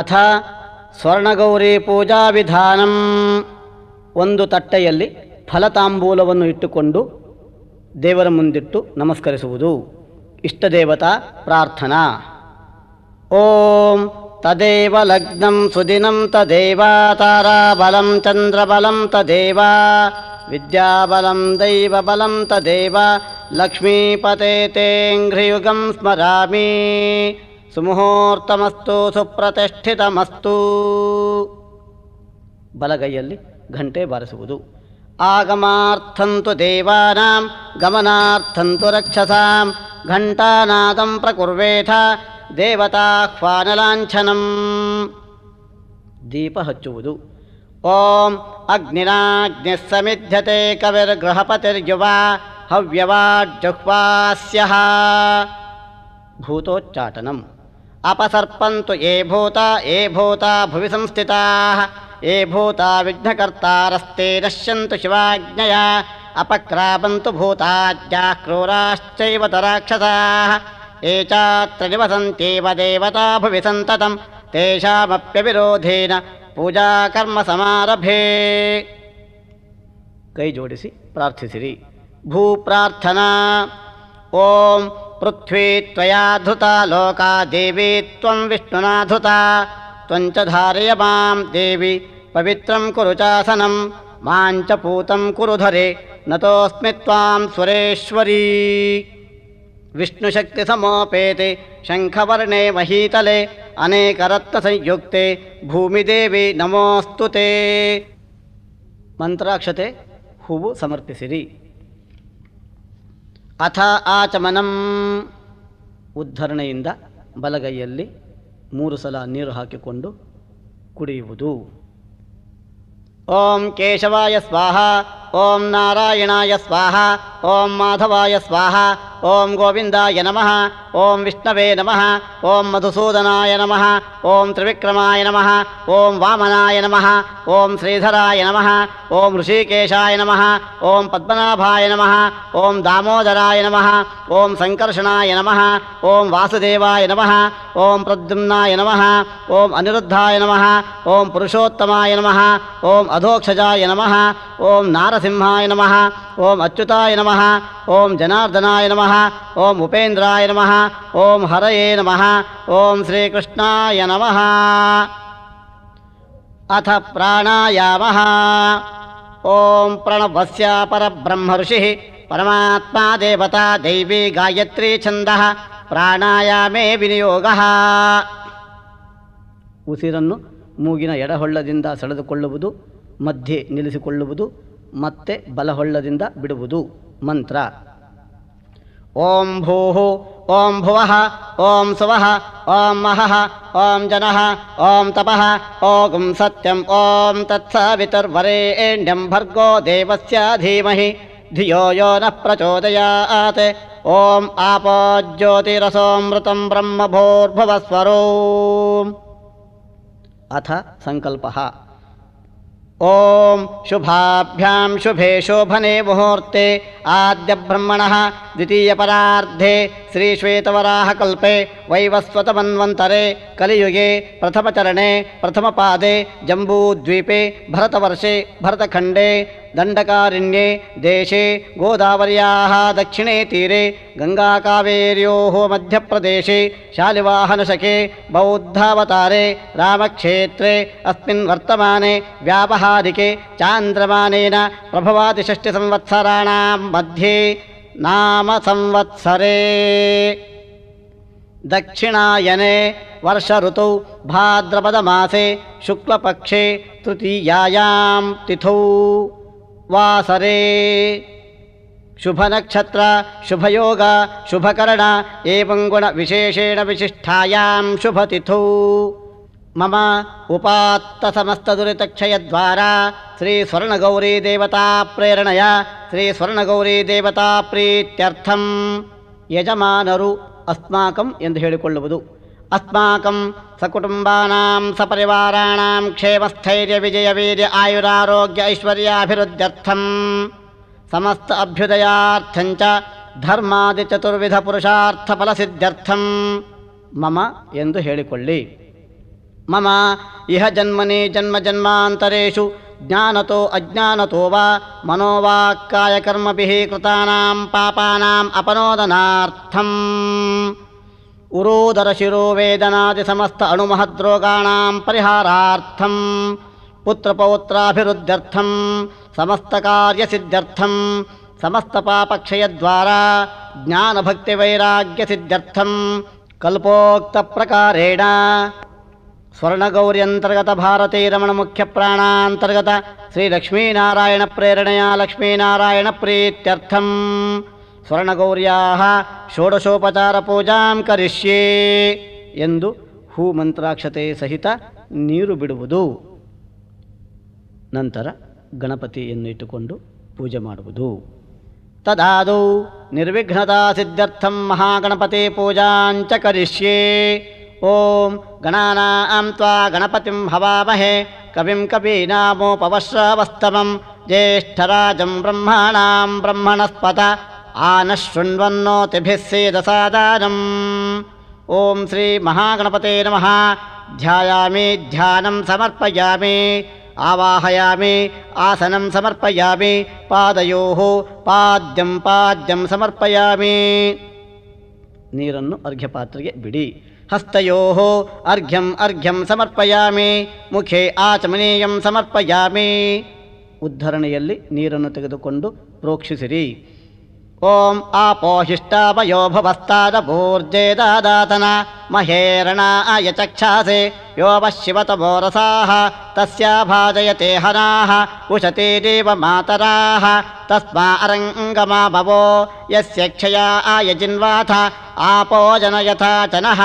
ಅಥ ಸ್ವರ್ಣಗೌರಿ ಪೂಜಾ ವಿಧಾನಂ ಒಂದು ತಟ್ಟೆಯಲ್ಲಿ ಫಲತಾಂಬೂಲವನ್ನು ಇಟ್ಟುಕೊಂಡು ದೇವರ ಮುಂದಿಟ್ಟು ನಮಸ್ಕರಿಸುವುದು ಇಷ್ಟದೇವತಾ ಪ್ರಾರ್ಥನಾ ಓಂ ತದೇವ ಲಗ್ನಂ ಸುದಿನಂ ತದೇವಾ ತಾರಾಬಲಂ ಚಂದ್ರಬಲಂ ತದೇವ ವಿದ್ಯಾಬಲಂ ದೈವಬಲಂ ತದೇವ ಲಕ್ಷ್ಮೀಪತೆ ತೇಘ್ರಿಯುಗಂ ಸ್ಮರಾಮಿ ಸುಮುಹೂರ್ತಮಸ್ತು ಸುಪ್ರತಿಷ್ಠಿತಮಸ್ತು ಬಲಗೈಯಲ್ಲಿ ಘಂಟೆ ಬಾರಿಸುವುದು ಆಗಮಾರ್ಥಂತು ದೇವಾನಾಂ ಗಮನಾರ್ಥಂತು ರಕ್ಷಸಾಂ ಘಂಟಾನಾದಂ ಪ್ರಕುರ್ವೇಥ ದೇವತಾಹ್ವಾನಲಾಂಛನಂ ದೀಪ ಹಚ್ಚುವುದು ಓಂ ಅಗ್ನಿನಾಗ್ನಿಸ್ಸಮಿಧ್ಯತೆ ಕವಿರ್ಗೃಹಪತಿರ್ಯುವ ಸ್ಯ ಭೂತೋಚ್ಚಾಟನಂ अपसर्पन्तु ये भूता ये भूता भुवि संस्थिताः ये भूता विघ्नकर्तारस्ते नश्यन्तु शिवाज्ञया अपक्रापन्तु भूताज्ञाः क्रूराश्चैव तराक्षसाः ये चात्र निवसन्त्येव देवता भुवि सन्ततं तेषामप्यविरोधेन पूजाकर्मसमारभे कै जोडिसि प्रार्थिसिरि भूप्रार्थना ॐ पृथ्वी धृता लोका देवी त्वं धृता त्वं च धारय मां देवि पवित्रं कुरु चासनं मां च पूतं कुरुधरे नतोऽस्मि त्वां सुरेश्वरी विष्णुशक्तिसमोपेते शङ्खवर्णे महीतले अनेकरत्नसंयुक्ते भूमिदेवि नमोऽस्तु ते मन्त्राक्षते हुवु समर्पिसिरि ಅಥ ಆಚಮನಂ ಉದ್ಧರಣೆಯಿಂದ ಬಲಗೈಯಲ್ಲಿ ಮೂರು ಸಲ ನೀರು ಹಾಕಿಕೊಂಡು ಕುಡಿಯುವುದು ಓಂ ಕೇಶವಾಯ ಸ್ವಾಹ ಓಂ ನಾರಾಯಣಾಯ ಸ್ವಾಹ ಓಂ ಮಾಧವಾಯ ಸ್ವಾಹ ॐ गोविन्दाय नमः ॐ विष्णवे नमः ॐ मधुसूदनाय नमः ॐ त्रिविक्रमाय नमः ॐ वामनाय नमः ॐ श्रीधराय नमः ॐ ऋषिकेशाय नमः ॐ पद्मनाभाय नमः ॐ दामोदराय नमः ॐ सङ्कर्षणाय नमः ॐ वासुदेवाय नमः ॐ प्रद्युम्नाय नमः ॐ अनिरुद्धाय नमः ॐ पुरुषोत्तमाय नमः ॐ अधोक्षजाय नमः ॐ नारसिंहाय नमः ॐ अच्युताय नमः ॐ जनार्दनाय नमः ಓಂ ಉಪೇಂದ್ರಾಯ ನಮಃ ಓಂ ಹರಯೇ ನಮಃ ಓಂ ಶ್ರೀಕೃಷ್ಣಾಯ ನಮಃ ಅಥ ಓಂ ಪ್ರಣವಸ್ಯ ಪರಬ್ರಹ್ಮ ಋಷಿ ಪರಮಾತ್ಮ ದೇವತಾ ದೈವಿ ಗಾಯತ್ರಿ ಛಂದ ವಿನಿಯೋಗ ಉಸಿರನ್ನು ಮೂಗಿನ ಎಡಹೊಳ್ಳದಿಂದ ಸೆಳೆದುಕೊಳ್ಳುವುದು ಮಧ್ಯೆ ನಿಲ್ಲಿಸಿಕೊಳ್ಳುವುದು ಮತ್ತೆ ಬಲಹೊಳ್ಳದಿಂದ ಬಿಡುವುದು ಮಂತ್ರ ओम भूः ॐ भुव ॐ सुव ओं मह ओं जन ओं तप ओगुं सत्यम ॐ तत्सवितुर्वरेण्यम भर्गो देवस्य धीमह धियो यो न प्रचोदयात ओं आपो ब्रह्म ब्रह्मभोर्भुवस्वरो अथ संकल्पः ओम शुभाभ्याम शुभे शोभने मुहूर्ते आद्यब्रह्मणः द्वितीयपराधे श्रीश्वेतवराहकल्पे वैवस्वतमन्वंतरे कलियुगे प्रथमचरणे प्रथमपादे जम्बूद्वीपे भरतवर्षे भरतखंडे दंडकारिण्ये देशे गोदावरिया दक्षिणे तीरे गङ्गाकावेर्योः शालिवाहन शके बौद्धावतारे रामक्षेत्रे अस्मिन् वर्तमाने व्यापहारिके चान्द्रमानेन संवत्सराणां मध्ये नाम संवत्सरे दक्षिणायने भाद्रपद भाद्रपदमासे शुक्लपक्षे तृतीयायां तिथौ वासरे शुभनक्षत्र शुभयोग शुभकरण एवं गुणविशेषेण विशिष्टायां शुभतिथौ मम उपात्तसमस्तदुरितक्षयद्वारा श्रीस्वर्णगौरीदेवताप्रेरणय श्रीस्वर्णगौरीदेवताप्रीत्यर्थं यजमानरु अस्माकम् एहे अस्माकं सकुटुम्बानां सपरिवाराणां क्षेमस्थैर्यविजयवीर्य आयुरारोग्य ऐश्वर्याभिवृद्ध्यर्थं समस्त ಚತುರ್ವಿಧ ಪುರುಷಾರ್ಥ ಧರ್ಮಾದಿಚತುರ್ವಿಧಪುರುಷಾರ್ಥಫಲಸಿದ್ಧರ್ಥಂ ಮಮ ಎಂದು ಹೇಳಿಕೊಳ್ಳಿ ಮಮ ಇಹ ಜನ್ಮನಿ ಜನ್ಮ ಜನ್ಮಾಂತರೇಷು ಜ್ಞಾನತೋ ಅಜ್ಞಾನತೋ ವಾ ಮನೋವಾಕ್ಕಾಯಕರ್ಮಭಿ ಕೃತಾನಾಂ ಪಾಪಾನಾಂ ಅಪನೋದನಾರ್ಥಂ उरोदरशिरोवेदनादिसमस्त अणुमहद्रोगाणां परिहारार्थं पुत्रपौत्राभिवृद्ध्यर्थं समस्तकार्यसिद्ध्यर्थं समस्तपापक्षयद्वारा ज्ञानभक्तिवैराग्यसिद्ध्यर्थं कल्पोक्तप्रकारेण स्वर्णगौर्यन्तर्गतभारतीरमणमुख्यप्राणान्तर्गत श्रीलक्ष्मीनारायणप्रेरणया लक्ष्मीनारायणप्रीत्यर्थम् ಸ್ವರ್ಣಗೌರ್ಯಾ ಷೋಡಶೋಪಚಾರ ಪೂಜಾಂ ಕರಿಷ್ಯೇ ಎಂದು ಹೂ ಮಂತ್ರಾಕ್ಷತೆ ಸಹಿತ ನೀರು ಬಿಡುವುದು ನಂತರ ಗಣಪತಿಯನ್ನು ಇಟ್ಟುಕೊಂಡು ಪೂಜೆ ಮಾಡುವುದು ತದಾದು ನಿರ್ವಿಘ್ನತಾ ಸಿದ್ಧರ್ಥಂ ಮಹಾಗಣಪತಿ ಪೂಜಾಂಚ ಕರಿಷ್ಯೇ ಓಂ ಗಣಾನಾಂ ತ್ವಾ ಗಣಪತಿಂ ಹವಾಮಹೇ ಕವಿಂ ಕವೀನಾಮೋಪವಶ್ರವಸ್ತಮಂ ಜ್ಯೇಷ್ಠರಾಜಂ ಬ್ರಹ್ಮಣಾಂ ಬ್ರಹ್ಮಣಸ್ಪತ आनः शृण्वन्नोतिभिः सीदसादानम् ಶ್ರೀ ನಮಃ ನಮಃ ध्यायामि ध्यानं समर्पयामि आवाहयामि आसनं समर्पयामि ಪಾದ್ಯಂ ಪಾದ್ಯಂ ಸಮರ್ಪಯಾಮಿ ನೀರನ್ನು ಅರ್ಘ್ಯಪಾತ್ರೆಗೆ ಬಿಡಿ ಹಸ್ತೋ ಅರ್ಘ್ಯಂ ಅರ್ಘ್ಯಂ ಸಮರ್ಪಯಾಮಿ ಮುಖೇ ಆಚಮನೀಯಂ ಸಮರ್ಪಯಾಮಿ ಉದ್ಧರಣೆಯಲ್ಲಿ ನೀರನ್ನು ತೆಗೆದುಕೊಂಡು ಪ್ರೋಕ್ಷಿಸಿರಿ ॐ आपोहिष्ठापयो भूर्जे दादातन महेरणा आयचक्षाषे यो वः शिव तस्या भाजयते हनाः मातराः तस्मा अरङ्गमा भवो यस्य क्षया आय आपो जनयथा नः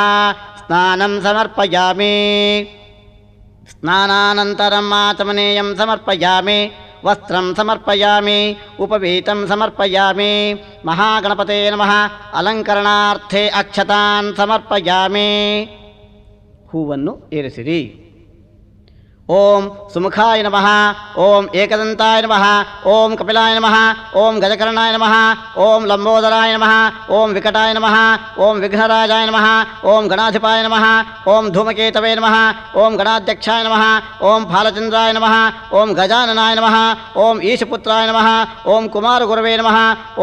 स्नानं समर्पयामि स्नानानन्तरमात्मनेयं समर्पयामि వస్త్రం సమర్పయామి ఉపవీతం సమర్పయామి మహాగణపతే నమ అలంకరణార్థే అక్షతాన్ సమర్పయామి హూవన్ను ఏరసిరి ओम सुमुखाय नम ओम एकदंताय नम ओम कपिलाय नम ओम गजकर्णाय नम ओम लंबोदराय नम ओम विकटाय नम ओम विघ्नराजाय नम ओम गणाधिपाय नम ओम धूमकेतवे नम ओम गणाध्यक्षाय नम ओम फालचंद्राय नम ओम गजाननाय नम ओम ईशपुत्राय नम ओम कुमारगुरवे नम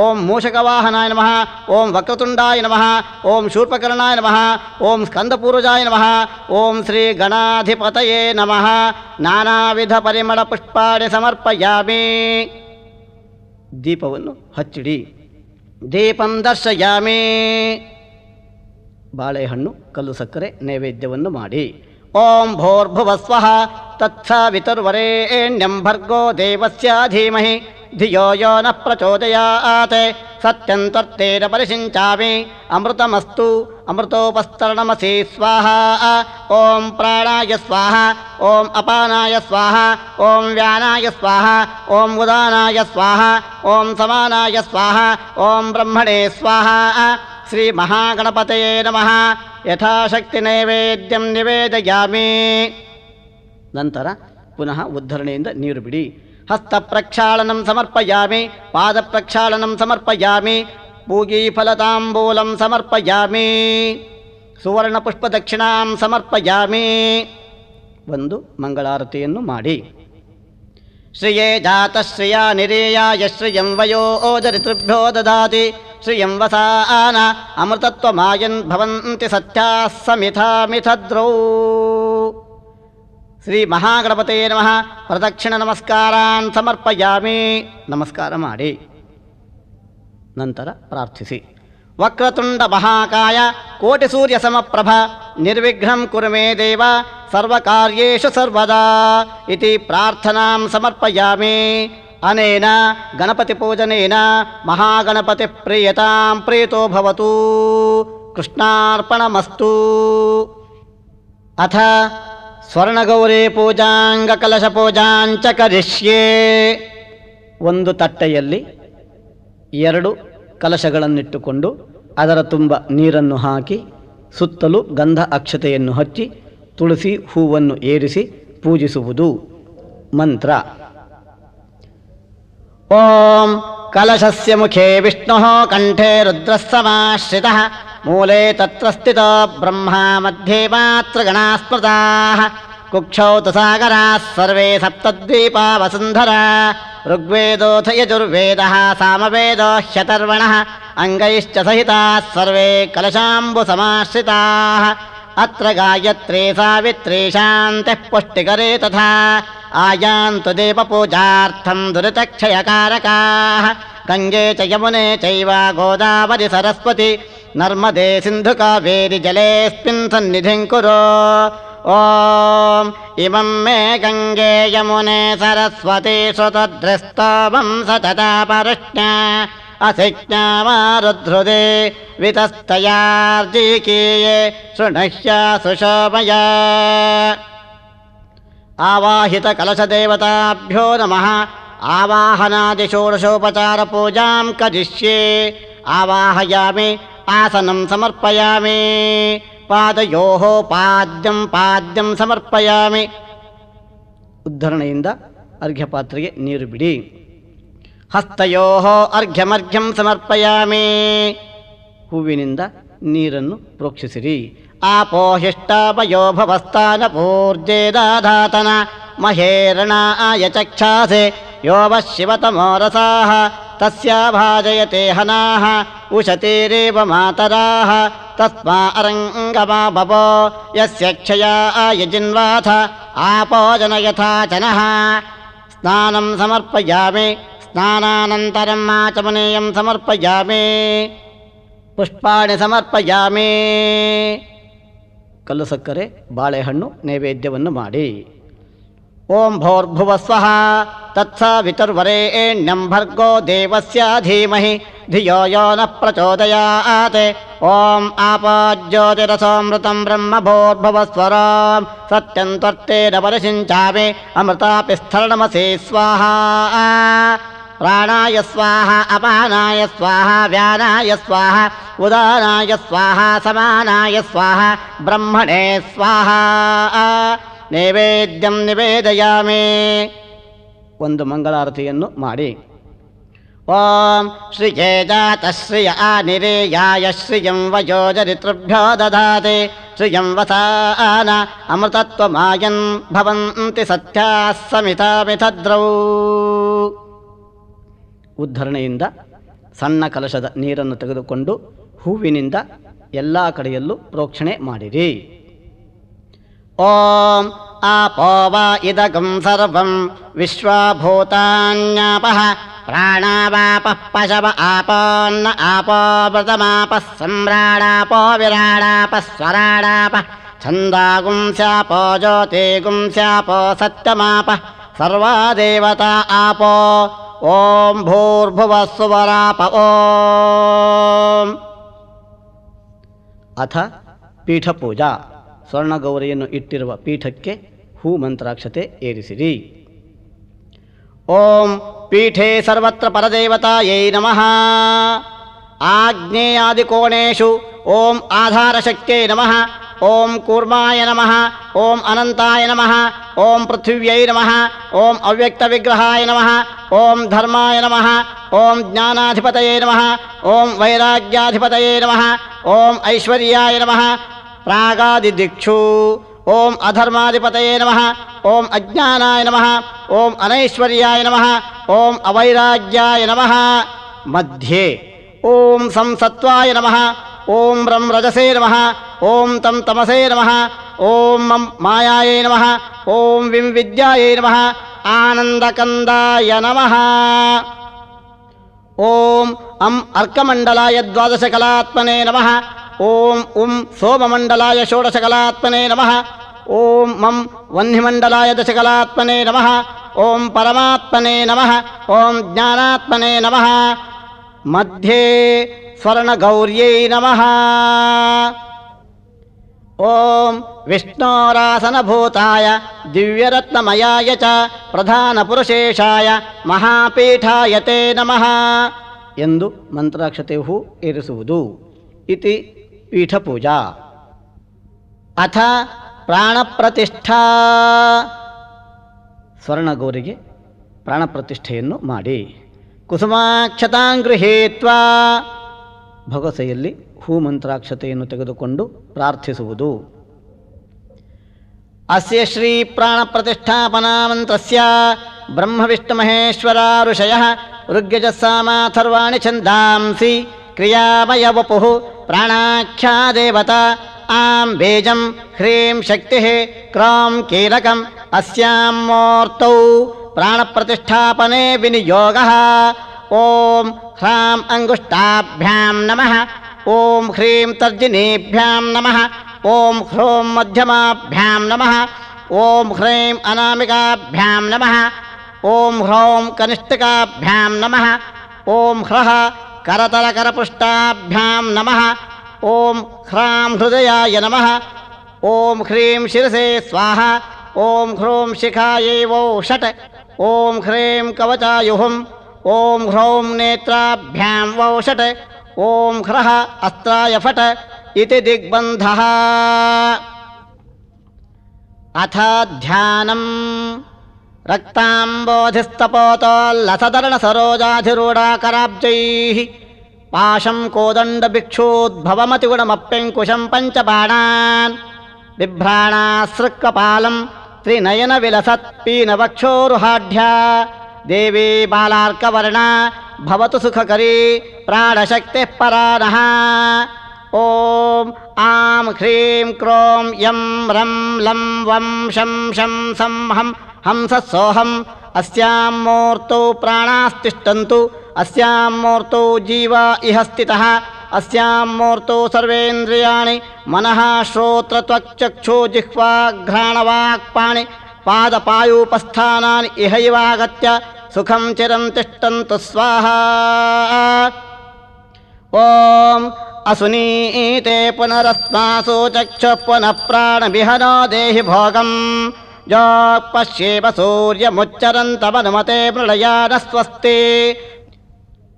ओम मूषकवाहनाय नम ओम वक्रतुंडाय नम ओम शूर्पकर्णाय नम ओम स्कंदपूर्वजाय नम ओम श्री गणाधिपत नमः ನಾನಾವಿಧ ಪುಷ್ಪಾಡಿ ಸಮರ್ಪಯಾಮಿ ದೀಪವನ್ನು ಹಚ್ಚಿಡಿ ದೀಪಂ ದರ್ಶಯಾಮಿ ಬಾಳೆಹಣ್ಣು ಕಲ್ಲು ಸಕ್ಕರೆ ನೈವೇದ್ಯವನ್ನು ಮಾಡಿ ಓಂ ಭೋರ್ಭುವಸ್ವಃ ತತ್ಸ ವಿತರ್ವರೇಣ್ಯಂ ಭರ್ಗೋ ದೇವಸ್ಯ ಧೀಮಹಿ धियो यो न प्रचोदयात् सत्यं त्वर्तेन परिषिञ्चामि अमृतमस्तु अमृतोपस्तरणमसि स्वाहा ॐ प्राणाय स्वाहा ॐ अपानाय स्वाहा ॐ व्यानाय स्वाहा ॐ उदानाय स्वाहा ॐ समानाय स्वाहा ॐ ब्रह्मणे स्वाहा श्रीमहागणपतये नमः ಯಥಾಶಕ್ತಿ ನೈವೇದ್ಯಂ ನಿವೇದಯಾಮಿ ನಂತರ ಪುನಃ ಉದ್ಧರಣೆಯಿಂದ ನೀರು ಬಿಡಿ हस्तप्रक्षालनं समर्पयामि पादप्रक्षालनं समर्पयामि पूगीफलताम्बूलं समर्पयामि ಸುವರ್ಣಪುಷ್ಪದಕ್ಷಿಣಾಂ ಸಮರ್ಪಯಾಮಿ ಒಂದು ಮಂಗಳಾರತಿಯನ್ನು ಮಾಡಿ ಶ್ರಿಯೇ ಜಾತ ಶ್ರಿಯ ನಿರೇಯಾಯ ಶ್ರಿಯಂ ವಯೋ ಓಜರಿತೃಭ್ಯೋ ದದಾತಿ ಶ್ರಿಯಂ ವಸಾನ ಅಮೃತತ್ವಮಾಯನ್ ಭವಂತಿ ಸತ್ಯಾಸ್ಸಮಿಥಾಮಿಥದ್ರೌ ಶ್ರೀಮಹಾಗಣಪತಯೇ ನಮಃ ಪ್ರದಕ್ಷಿಣ ನಮಸ್ಕಾರಾನ್ ಸಮರ್ಪಯಾಮಿ ನಮಸ್ಕಾರ ಮಾಡಿ ನಂತರ ಪ್ರಾರ್ಥಿಸಿ ವಕ್ರತುಂಡ ಮಹಾಕಾಯ ಕೋಟಿ ಸೂರ್ಯ ಸಮಪ್ರಭ ನಿರ್ವಿಘ್ನಂ ಕುರುಮೇ ದೇವ ಸರ್ವಕಾರ್ಯೇಷು ಸರ್ವದಾ ಇತಿ ಪ್ರಾರ್ಥನಾಂ ಸಮರ್ಪಯಾಮಿ ಅನೇನ ಗಣಪತಿ ಪೂಜನೇನ ಮಹಾಗಣಪತಿ ಪ್ರಿಯತಾಂ ಪ್ರೀತೋ ಭವತು ಕೃಷ್ಣಾರ್ಪಣಮಸ್ತು ಅಥ ಸ್ವರ್ಣಗೌರಿ ಪೂಜಾಂಗ ಕಲಶ ಪೂಜಾಂಚ ಕರಿಷ್ಯೇ ಒಂದು ತಟ್ಟೆಯಲ್ಲಿ ಎರಡು ಕಲಶಗಳನ್ನಿಟ್ಟುಕೊಂಡು ಅದರ ತುಂಬ ನೀರನ್ನು ಹಾಕಿ ಸುತ್ತಲೂ ಗಂಧ ಅಕ್ಷತೆಯನ್ನು ಹಚ್ಚಿ ತುಳಸಿ ಹೂವನ್ನು ಏರಿಸಿ ಪೂಜಿಸುವುದು ಮಂತ್ರ ಓಂ ಕಲಶಸ್ಯ ಮುಖೇ ವಿಷ್ಣು ಕಂಠೇ ರುದ್ರಸ್ಸಮಾಶ್ರಿತ मूले तत्र स्थितो ब्रह्मा मध्ये मात्रगणाः स्मृताः कुक्षौतसागराः सर्वे सप्तद्वीपा वसुन्धरा ऋग्वेदोऽथ यजुर्वेदः सामवेदो ह्यतर्वणः अङ्गैश्च सहिताः सर्वे कलशाम्बुसमाश्रिताः अत्र गायत्रे सावित्रे शान्तिः पुष्टिकरे तथा आयान्तु देवपूजार्थम् दुरितक्षयकारकाः गङ्गे च यमुने चैव गोदावरी सरस्वती नर्मदे सिन्धुकावेरिजलेऽस्मिन् सन्निधिं कुरु ॐ इमं मे गङ्गे यमुने सरस्वती श्रुतध्रस्त असिज्ञामारुद्धृदे वितस्तयार्जिकीये शृण्या सुशोभया आवाहितकलशदेवताभ्यो नमः ആവാഹനാദിഷോഡോപചാരപൂജാം കരിഷ്യേ ആവാഹയാമി ആസനം സമർപ്പയാമി പാദയോ പാദ്യം പാദ്യം സമർപ്പയാമി ഉദ്ധരണയിന്ത അർഘ്യപാത്രയെ ബിടി ഹസ്തയോ അർഘ്യമർഘ്യം സമർപ്പയാമി ഹൂവിനിന്ത നീരന്നു പ്രോക്ഷിസിരി ആപോഹിഷ്ടാപയോഭവസ്ഥാനപൂർജേദാധാതന മഹേരണ ആയ ചക്ഷാസേ यो वः शिव तमोरसाः तस्या भाजयते हनाः उशतीरेव मातराः तस्मा अरङ्गमा भव यस्य क्षया यजिन्वाथ आपो जनयथा जनः स्नानं समर्पयामि स्नानानन्तरम् आचमनीयं समर्पयामि पुष्पाणि समर्पयामि कल्लुसक्करे बाळेहण्णु माडी ओं भोर्भुवः स्वः तत्सवितुर्वरेण्यं भर्गो देवस्य धीमहि धियो यो न प्रचोदयात् ॐ आपाज्योतिरसोऽमृतं ब्रह्म भोर्भुवस्वरां सत्यं त्वर्तेन परिषिञ्चामि अमृतापि स्थरणमसि स्वाहा प्राणाय स्वाहा अपानाय स्वाहा व्यानाय स्वाहा उदानाय स्वाहा समानाय स्वाहा ब्रह्मणे स्वाहा ನೈವೇದ್ಯಂ ನಿವೇದಯಾಮಿ ಒಂದು ಮಂಗಳಾರತಿಯನ್ನು ಮಾಡಿ ಓಂ ಶ್ರೀ ಶ್ರಿಯೇಜಾತಶ್ರಿಯ ಆ ನಿರೇಯಾಯ ಶ್ರಿಯಂ ವಯೋಜರಿತೃಭ್ಯೋ ದದಾತಿ ಶ್ರಿಯಂ ವಸಾನ ಅಮೃತತ್ವಮಾಯನ್ ಭವಂತಿ ಸತ್ಯಾಃ ಸಮಿತಾ ಮಿಥದ್ರೌ ಉದ್ಧರಣೆಯಿಂದ ಸಣ್ಣ ಕಲಶದ ನೀರನ್ನು ತೆಗೆದುಕೊಂಡು ಹೂವಿನಿಂದ ಎಲ್ಲ ಕಡೆಯಲ್ಲೂ ಪ್ರೋಕ್ಷಣೆ ಮಾಡಿರಿ ॐ आपव इदकं सर्वं विश्वभूतान्यपः प्राणावापः पशव आपन्न आपव्रतमापः सम्राडाप विराडापः स्वराडापः छन्दागुंश्याप ज्योतिगुंश्याप सत्यमाप सर्वा देवता आप ॐ भूर्भुवसुवरापवो अथ पीठपूजा ಸ್ವರ್ಣಗೌರಿಯನ್ನು ಇಟ್ಟಿರುವ ಪೀಠಕ್ಕೆ ಹೂ ಮಂತ್ರಾಕ್ಷತೆ ಏರಿಸಿರಿ ಓಂ ಪೀಠೆ ಸರ್ವತ್ರ ಪರದೇವತಾಯೈ ನಮಃ ಆಜ್ಞೇಯಾದಿಕೋಣೇಶು ಓಂ ಆಧಾರಶಕ್ತಿಯೈ ನಮಃ ಓಂ ಕೂರ್ಮಾಯ ನಮಃ ಓಂ ಅನಂತಾಯ ನಮಃ ಓಂ ಪೃಥಿವ್ಯೈ ನಮಃ ಓಂ ಅವ್ಯಕ್ತವಿಗ್ರಹಾಯ ನಮಃ ಓಂ ಧರ್ಮಾಯ ನಮಃ ಓಂ ಜ್ಞಾನಾಧಿಪತಯೇ ನಮಃ ಓಂ ವೈರಾಗ್ಯಾಧಿಪತಯೇ ನಮಃ ಓಂ ಐಶ್ವರ್ಯಾಯ ನಮಃ रागादिदिक्षु ॐ अधर्मादिपतये नमः ॐ अज्ञानाय नमः ॐ अनैश्वर्याय नमः ॐ अवैराग्याय नमः मध्ये ॐ सं नमः ॐ रं रजसे नमः ॐ तं तमसे नमः ॐ मं मायाय नमः ॐ विं विद्याय नमः आनन्दकन्दाय नमः ॐ अम् अर्कमण्डलाय द्वादशकलात्मने नमः ॐ सोममण्डलाय षोडशकलात्मने नमः ॐ मं वह्निमण्डलाय दशकलात्मने नमः ॐ परमात्मने नमः ॐ ज्ञानात्मने नमः मध्ये स्वर्णगौर्यै नमः ॐ विष्णोरासनभूताय दिव्यरत्नमयाय च प्रधानपुरुषेशाय महापीठाय ते नमः मन्त्राक्षतेः एसुदु इति ಪೀಠಪೂಜಾ ಅಥ ಪ್ರಾಣಪ್ರತಿಷ್ಠಾ ಸ್ವರ್ಣಗೌರಿಗೆ ಪ್ರಾಣಪ್ರತಿಷ್ಠೆಯನ್ನು ಮಾಡಿ ಕುಸುಮಾಕ್ಷತಾಂಗೃಹೇತ್ವಾ ಭಗಸೆಯಲ್ಲಿ ಹೂಮಂತ್ರಾಕ್ಷತೆಯನ್ನು ತೆಗೆದುಕೊಂಡು ಪ್ರಾರ್ಥಿಸುವುದು ಅಸ್ಯ ಶ್ರೀ ಪ್ರಾಣ ಪ್ರತಿಷ್ಠಾಪನಾ ಮಂತ್ರಸ್ಯ ಬ್ರಹ್ಮ ವಿಷ್ಣು ಮಹೇಶ್ವರ ಋಷಯ ಋಗ್ಯಜಸ್ಸಾಮಥರ್ವಾಣಿ ಛಂದಾಂಸಿ ಕ್ರಿಯಾಮಯ ವಪುಃ प्राणाख्या देवता आं बीजं ह्रीं शक्ति क्रौं कीलक अस्मूर्त प्राण प्रतिष्ठापने विनियोग ओं ह्राम् अंगुष्टाभ्या नम ओं ह्रीं तर्जिनीभ्यां नम ओं ह्रों मध्यमाभ्या नम ओं ह्रीं अनामिकाभ्या नम ओं ह्रौं कनिष्ठिकाभ्या नम ओं ह्र करतलकरपुष्टाभ्यां नमः ॐ ह्रां हृदयाय नमः ॐ ह्रीं शिरसे स्वाहा ॐ ह्रूं शिखायैवौ षट् ॐ ह्रीं कवचायुहुम् ॐ ह्रौं नेत्राभ्यां वौ षट् ॐ ह्रः अस्त्राय फट् इति दिग्बन्धः अथ ध्यानम् रक्ताम्बोधिस्तपोतोल्लसरोजा पाशं कोदण्डभिक्षूद्भवमतिगुणमप्यङ्कुशं पञ्चबाणान् बिभ्राणासृक्कपालं त्रिनयनविलसत् पीनवक्षोरुहाढ्या देवी बालार्कवर्णा भवतु सुखकरी प्राणशक्तिः नः ॐ आं ह्रीं क्रों यं रं लं वं शं शं सं हं हंससोऽहम् अस्यां मूर्तौ प्राणास्तिष्ठन्तु अस्यां मूर्तौ जीवा इह स्थितः अस्यां मूर्तौ सर्वेन्द्रियाणि मनः श्रोत्रत्वक्चक्षु जिह्वाघ्राणवाक्पाणि पादपायूपस्थानानि इहैवागत्य सुखं चिरं तिष्ठन्तु स्वाहा ॐ असुनीते पुनरस्मासु चक्षु पुनः प्राणविहनो देहि भोगम् यो पश्येव सूर्यमुच्चरन्तमनुमते न स्वस्ति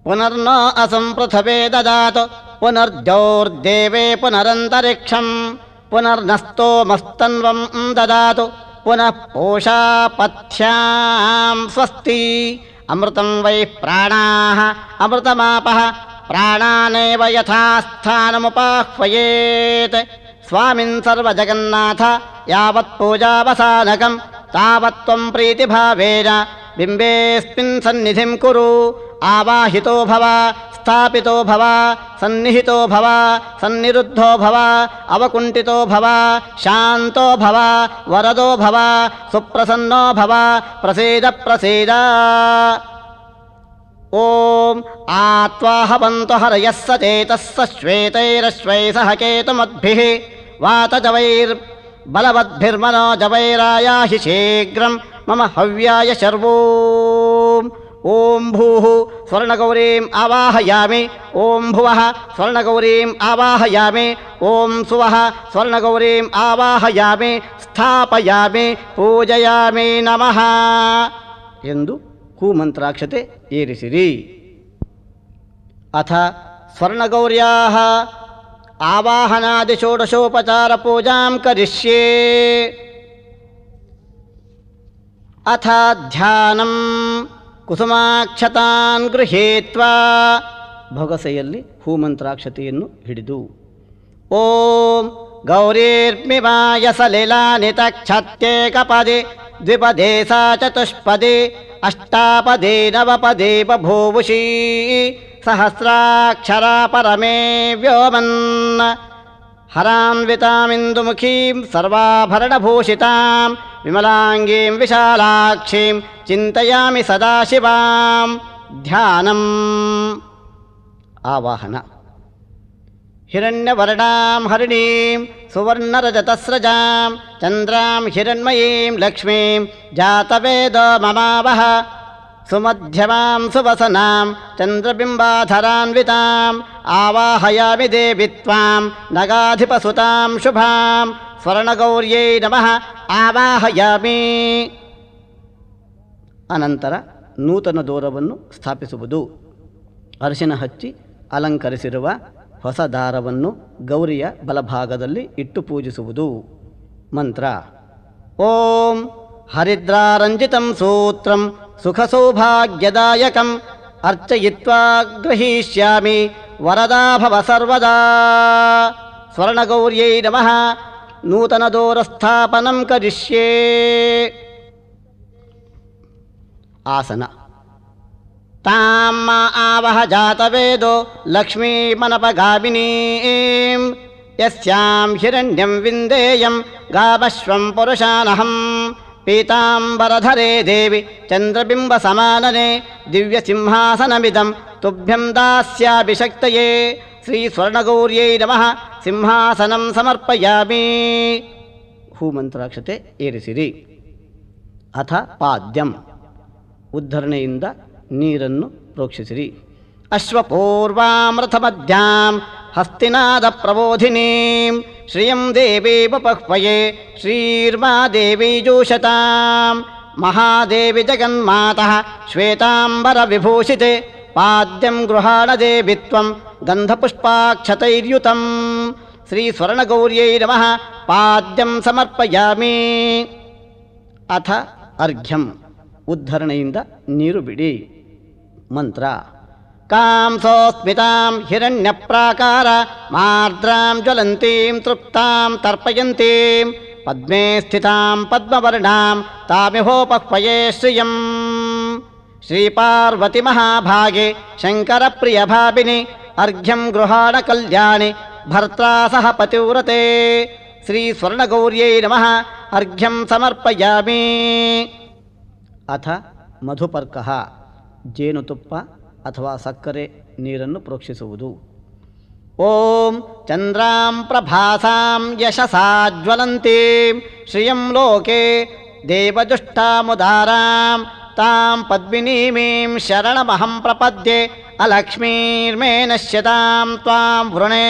पुनर्न असम्पृथवे ददातु पुनर्जौर्देवे पुनरन्तरिक्षम् पुनर्नस्तोमस्तन्वम् ददातु पुनः पूषा पथ्यां स्वस्ति अमृतं वै प्राणाः अमृतमापः प्राणानेव यथा स्थानमुपाह्वयेत् स्वामिन् सर्वजगन्नाथ यावत्पूजावसानगम् तावत्त्वम् प्रीतिभावेन सन्निधिम् कुरु आवाहितो भव स्थापितो भव सन्निहितो भव सन्निरुद्धो भव अवकुण्ठितो भव शान्तो भव वरदो भव सुप्रसन्नो भव प्रसीद प्रसीद ॐ आत्वाहबन्त हरयः स चेतस्स श्वेतैरश्वै सह केतुमद्भिः वातजवैर्बलवद्भिर्मनोजवैरायाहि शीघ्रं मम हव्याय शर्वू ॐ भूः स्वर्णगौरीम् आवाहयामि ॐ भुवः स्वर्णगौरीम् आवाहयामि ॐ सुवः स्वर्णगौरीम् आवाहयामि स्थापयामि पूजयामि नमः ಹೂಮಂತ್ರಾಕ್ಷತೆ ಏರಿಸಿರಿ ಅಥ ಸ್ವರ್ಣಗೌರ್ಯಾ ಆವಾಹನಾದಿ ಷೋಡಶೋಪಚಾರ ಪೂಜಾಂ ಕರಿಷ್ಯೆ ಅಥ ಧ್ಯಾನಂ ಕುಸುಮಾಕ್ಷತಾನ್ ಗೃಹೇತ್ವಾ ಭೊಗಸೆಯಲ್ಲಿ ಹೂಮಂತ್ರಾಕ್ಷತೆಯನ್ನು ಹಿಡಿದು ಓಂ ಗೌರೀರ್ಮಿ ಸಲಿಲಾನಿತ ಪದೇ ದ್ವಿಪದೇ ಸಾ ಚತುಷ್ಪದಿ अष्टापदे नवपदे बभूवुषी सहस्राक्षरा परमे व्योमन् हरान्वितामिन्दुमुखीं सर्वाभरणभूषितां विमलाङ्गीं विशालाक्षीं चिन्तयामि सदाशिवां ध्यानम् आवाहन ಹಿರಣ್ಯವರ್ಣಾಂ ಹರಿಣೀಂ ಸುವರ್ಣರಜತಸ್ರಜಾಂ ಚಂದ್ರಾಂ ಹಿರಣ್ಮಯೀಂ ಲಕ್ಷ್ಮೀಂ ಜಾತವೇದ ಮಮಾವಹ ಸುಮಧ್ಯಮಾಂ ಸುವಸನಾಂ ಚಂದ್ರಬಿಂಬಾಧರಾನ್ವಿತಾಂ ಆವಾಹಯಾಮಿ ದೇವಿ ತ್ವಾಂ ನಗಾಧಿಪಸುತಾಂ ಶುಭಾಂ ಸ್ವರ್ಣಗೌರ್ಯೈ ನಮಃ ಆವಾಹಯಾಮಿ ಅನಂತರ ನೂತನ ದೂರವನ್ನು ಸ್ಥಾಪಿಸುವುದು ಅರಿಶಿನ ಹಚ್ಚಿ ಅಲಂಕರಿಸಿರುವ ಹೊಸ ದಾರವನ್ನು ಗೌರಿಯ ಬಲಭಾಗದಲ್ಲಿ ಇಟ್ಟು ಪೂಜಿಸುವುದು ಮಂತ್ರ ಓಂ ಹರಿದ್ರಾರಂಜಿತ ಸೂತ್ರಂ ಸುಖ ಸೌಭಾಗ್ಯದಾಯಕಂ ಅರ್ಚಯಿತ್ವಾ ಗ್ರಹೀಷ್ಯಾ ವರದಾಭವ ಸರ್ವದಾ ಸ್ವರ್ಣಗೌರ್ಯೈ ನಮಃ ನೂತನದೋರಸ್ಥಾಪನಂ ಕರಿಷ್ಯೇ ಆಸನ ताम् मा आवह जातवेदो लक्ष्मीमनपगामिनीं यस्यां हिरण्यं विन्देयं गावश्वं पुरुषानहम् पीताम्बरधरे देवि चन्द्रबिम्बसमानने दिव्यसिंहासनमिदं तुभ्यं दास्याभिशक्तये श्रीस्वर्णगौर्यै नमः सिंहासनं समर्पयामि हूमन्त्राक्षते एरिसिरि अथ पाद्यम् उद्धरण ನೀರನ್ನು ಪ್ರೋಕ್ಷಿಸಿರಿ ಅಶ್ವಪೂರ್ವಾಮೃತಮಧ್ಯಾಂ ಹಸ್ತಿನಾದ ಪ್ರಬೋಧಿನೀಂ ಶ್ರಿಯಂ ದೇವಿ ಬಪಹ್ವಯೇ ಶ್ರೀರ್ಮಾ ದೇವಿ ಜೂಷತಾಂ ಮಹಾದೇವಿ ಜಗನ್ಮಾತಃ ಶ್ವೇತಾಂಬರ ವಿಭೂಷಿತೆ ಪಾದ್ಯಂ ಗೃಹಾಣ ದೇವಿ ಗಂಧಪುಷ್ಪಾಕ್ಷತೈರ್ಯುತಂ ಶ್ರೀ ಸ್ವರ್ಣಗೌರ್ಯೈ ನಮಃ ಪಾದ್ಯಂ ಸಮರ್ಪಯಾಮಿ ಅಥ ಅರ್ಘ್ಯಂ ಉದ್ಧರಣೆಯಿಂದ ನೀರು ಬಿಡಿ मन्त्र कां सोऽस्मितां हिरण्यप्राकार मार्द्रां ज्वलन्तीं तृप्तां तर्पयन्तीं पद्मे स्थितां पद्मवर्णां तामिभोपह्वये श्रियम् श्रीपार्वतीमहाभागे शङ्करप्रियभाविनि अर्घ्यं गृहाणकल्याणि भर्त्रा सह पतिव्रते श्रीस्वर्णगौर्यै नमः अर्घ्यं समर्पयामि अथ मधुपर्कः ಜೇನುತುಪ್ಪ ಅಥವಾ ಸಕ್ಕರೆ ನೀರನ್ನು ಪ್ರೋಕ್ಷಿಸುವುದು ಓಂ ಚಂದ್ರಾಂ ಪ್ರಭಾಸಾಂ ಯಶಸಾ ಜ್ವಲಂತಿ ಶ್ರಿಯಂ ಲೋಕೆ ದೇವದುಷ್ಟಾಮುದಾರಾಂ ತಾಂ ಪದ್ಮಿನೀಮೀಂ ಶರಣಮಹಂ ಪ್ರಪದ್ಯೆ ಅಲಕ್ಷ್ಮೀರ್ಮೇ ನಶ್ಯತಾಂ ತ್ವಾಂ ವೃಣೆ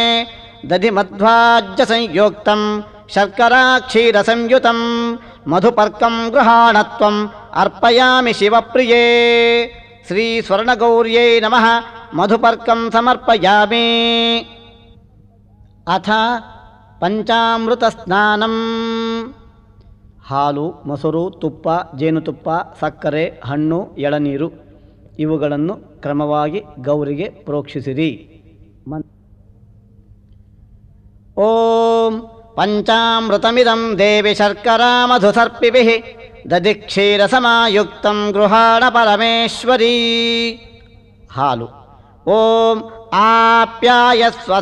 ದಧಿಮಧ್ವಾಜ್ಯ ಸಂಯೋಕ್ತಂ ಶರ್ಕರಾ ಕ್ಷೀರ ಸಂಯುತಂ ಮಧುಪರ್ಕಂ ಗೃಹಾಣತ್ವಂ ಅರ್ಪಯಾಮಿ ಶಿವಪ್ರಿಯೇ ಶ್ರೀ ಸ್ವರ್ಣಗೌರ್ಯೈ ನಮಃ ಮಧುಪರ್ಕಂ ಸಮರ್ಪಯಾಮಿ ಅಥ ಪಂಚಾಮೃತ ಸ್ನಾನಂ ಹಾಲು ಮೊಸರು ತುಪ್ಪ ಜೇನುತುಪ್ಪ ಸಕ್ಕರೆ ಹಣ್ಣು ಎಳನೀರು ಇವುಗಳನ್ನು ಕ್ರಮವಾಗಿ ಗೌರಿಗೆ ಪ್ರೋಕ್ಷಿಸಿರಿ ಓಂ ಪಂಚಾಮೃತಮಿದಂ ದೇವಿ ಶರ್ಕರಾ दधि क्षीरसमायुक्तं गृहाण परमेश्वरी हालु ॐ आप्याय स्व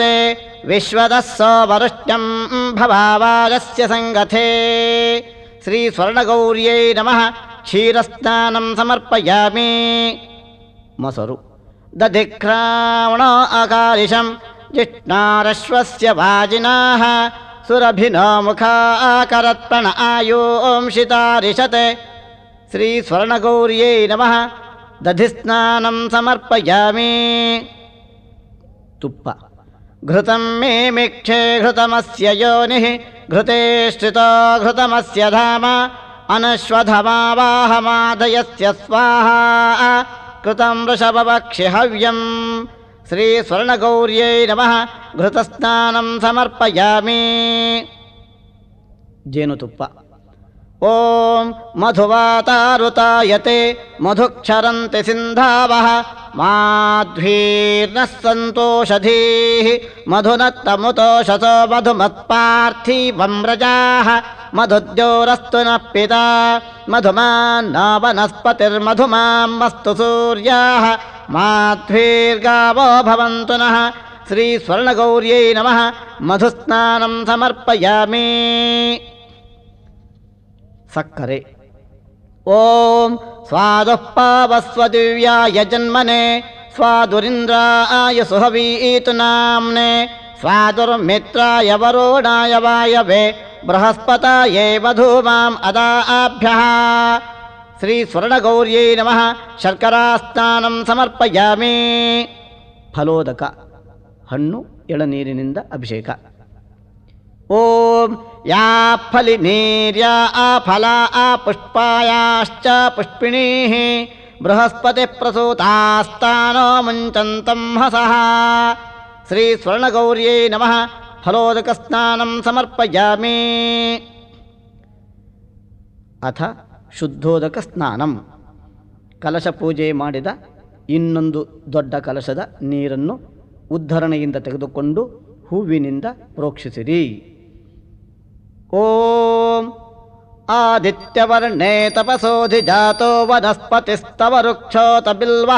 ते विश्वदस्सौ वरुष्टं भवालस्य सङ्गते श्रीस्वर्णगौर्यै नमः क्षीरस्नानं समर्पयामि मसरु दधिक्वण आकालिशं जिष्णारश्वस्य वाजिनाः सुरभिनोमुखा आकरत्पण आयु ॐ श्रीस्वर्णगौर्यै नमः दधिस्नानं समर्पयामि तुप्पा घृतं मेमिक्षे घृतमस्य योनिः घृतेष्टितो घृतमस्य धाम अनश्वधमावाहमादयस्य स्वाहा कृतं वृषभवक्षिहव्यम् श्रीस्वर्णगौर्यै नमः घृतस्नानं जेनुतुप्प ॐ मधुवातारुतायते मधुक्षरन्ति सिन्धावः माध्वीर्नः सन्तोषधीः मधुनत्तमुतोषसो मधुमत्पार्थीवम्रजाः मधुद्योरस्तु नः पिता मधुमान्ना वनस्पतिर्मधुमां मस्तु सूर्याः माद्विर्गावो भवन्तु नः श्रीस्वर्णगौर्यै नमः मधुस्नानं समर्पयामि सक्करे ॐ जन्मने स्वादुरिन्द्राय सुहवीतु नाम्ने स्वादुर्मित्राय वरुणाय वायवे बृहस्पतायै वधूमाम् अदा आभ्यः ಶ್ರೀ ಸ್ವರ್ಣಗೌರ್ಯೈ ನಮಃ ಶರ್ಕರಾಸ್ನಾನಂ ಸಮರ್ಪಯಾಮೇ ಫಲೋದಕ ಹಣ್ಣು ಎಳನೀರಿನಿಂದ ಅಭಿಷೇಕ ಓಂ ಯಾ ಫಲಿ ನೀರ್ಯ ಆ ಫಲ ಆ ಪುಷ್ಪಾಯಾಶ್ಚ ಪುಷ್ಪಿಣೀ ಬೃಹಸ್ಪತಿ ಪ್ರಸೂತಾಸ್ತಾನೋ ಮುಂಚಂತಂ ಹಸಃ ಶ್ರೀ ಸ್ವರ್ಣಗೌರ್ಯೈ ನಮಃ ಫಲೋದಕ ಸ್ನಾನಂ ಸಮರ್ಪಯಾಮಿ ಅಥ ಶುದ್ಧೋದಕ ಸ್ನಾನಂ ಕಲಶ ಪೂಜೆ ಮಾಡಿದ ಇನ್ನೊಂದು ದೊಡ್ಡ ಕಲಶದ ನೀರನ್ನು ಉದ್ಧರಣೆಯಿಂದ ತೆಗೆದುಕೊಂಡು ಹೂವಿನಿಂದ ಪ್ರೋಕ್ಷಿಸಿರಿ ಓಂ ಆದಿತ್ಯವರ್ಣೇ ತಪಸೋಧಿ ಜಾತೋ ವನಸ್ಪತಿಸ್ತವ ವೃಕ್ಷೋತ ಬಿಲ್ವ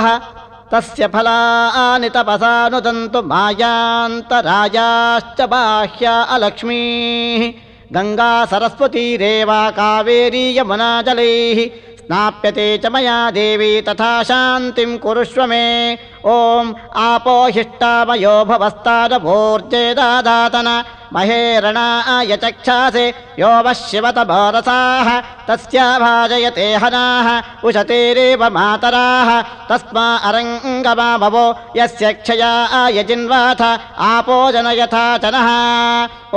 ತಸ್ಯ ಫಲಾನಿ ತಪಸಾನುದಂತು ಮಾಯಾಂತರಾಯಾಶ್ಚ ಬಾಹ್ಯ ಅಲಕ್ಷ್ಮೀ रेवा कावेरी सरस्वती गङ्गासरस्वतीरेवा जलैः स्नाप्यते च मया देवी तथा शान्तिं कुरुष्व मे ॐ आपोहिष्टामयो भवस्तादभोर्जे भवस्तादभूर्जेदातन महेरणा यचक्षासे यो वश्यवत शिवतभोरसाः तस्या भाजयते हनाः उशतेरेव मातराः तस्मा अरङ्गमाभवो यस्य क्षया यजिन्वाथ आपो जनयथा जनः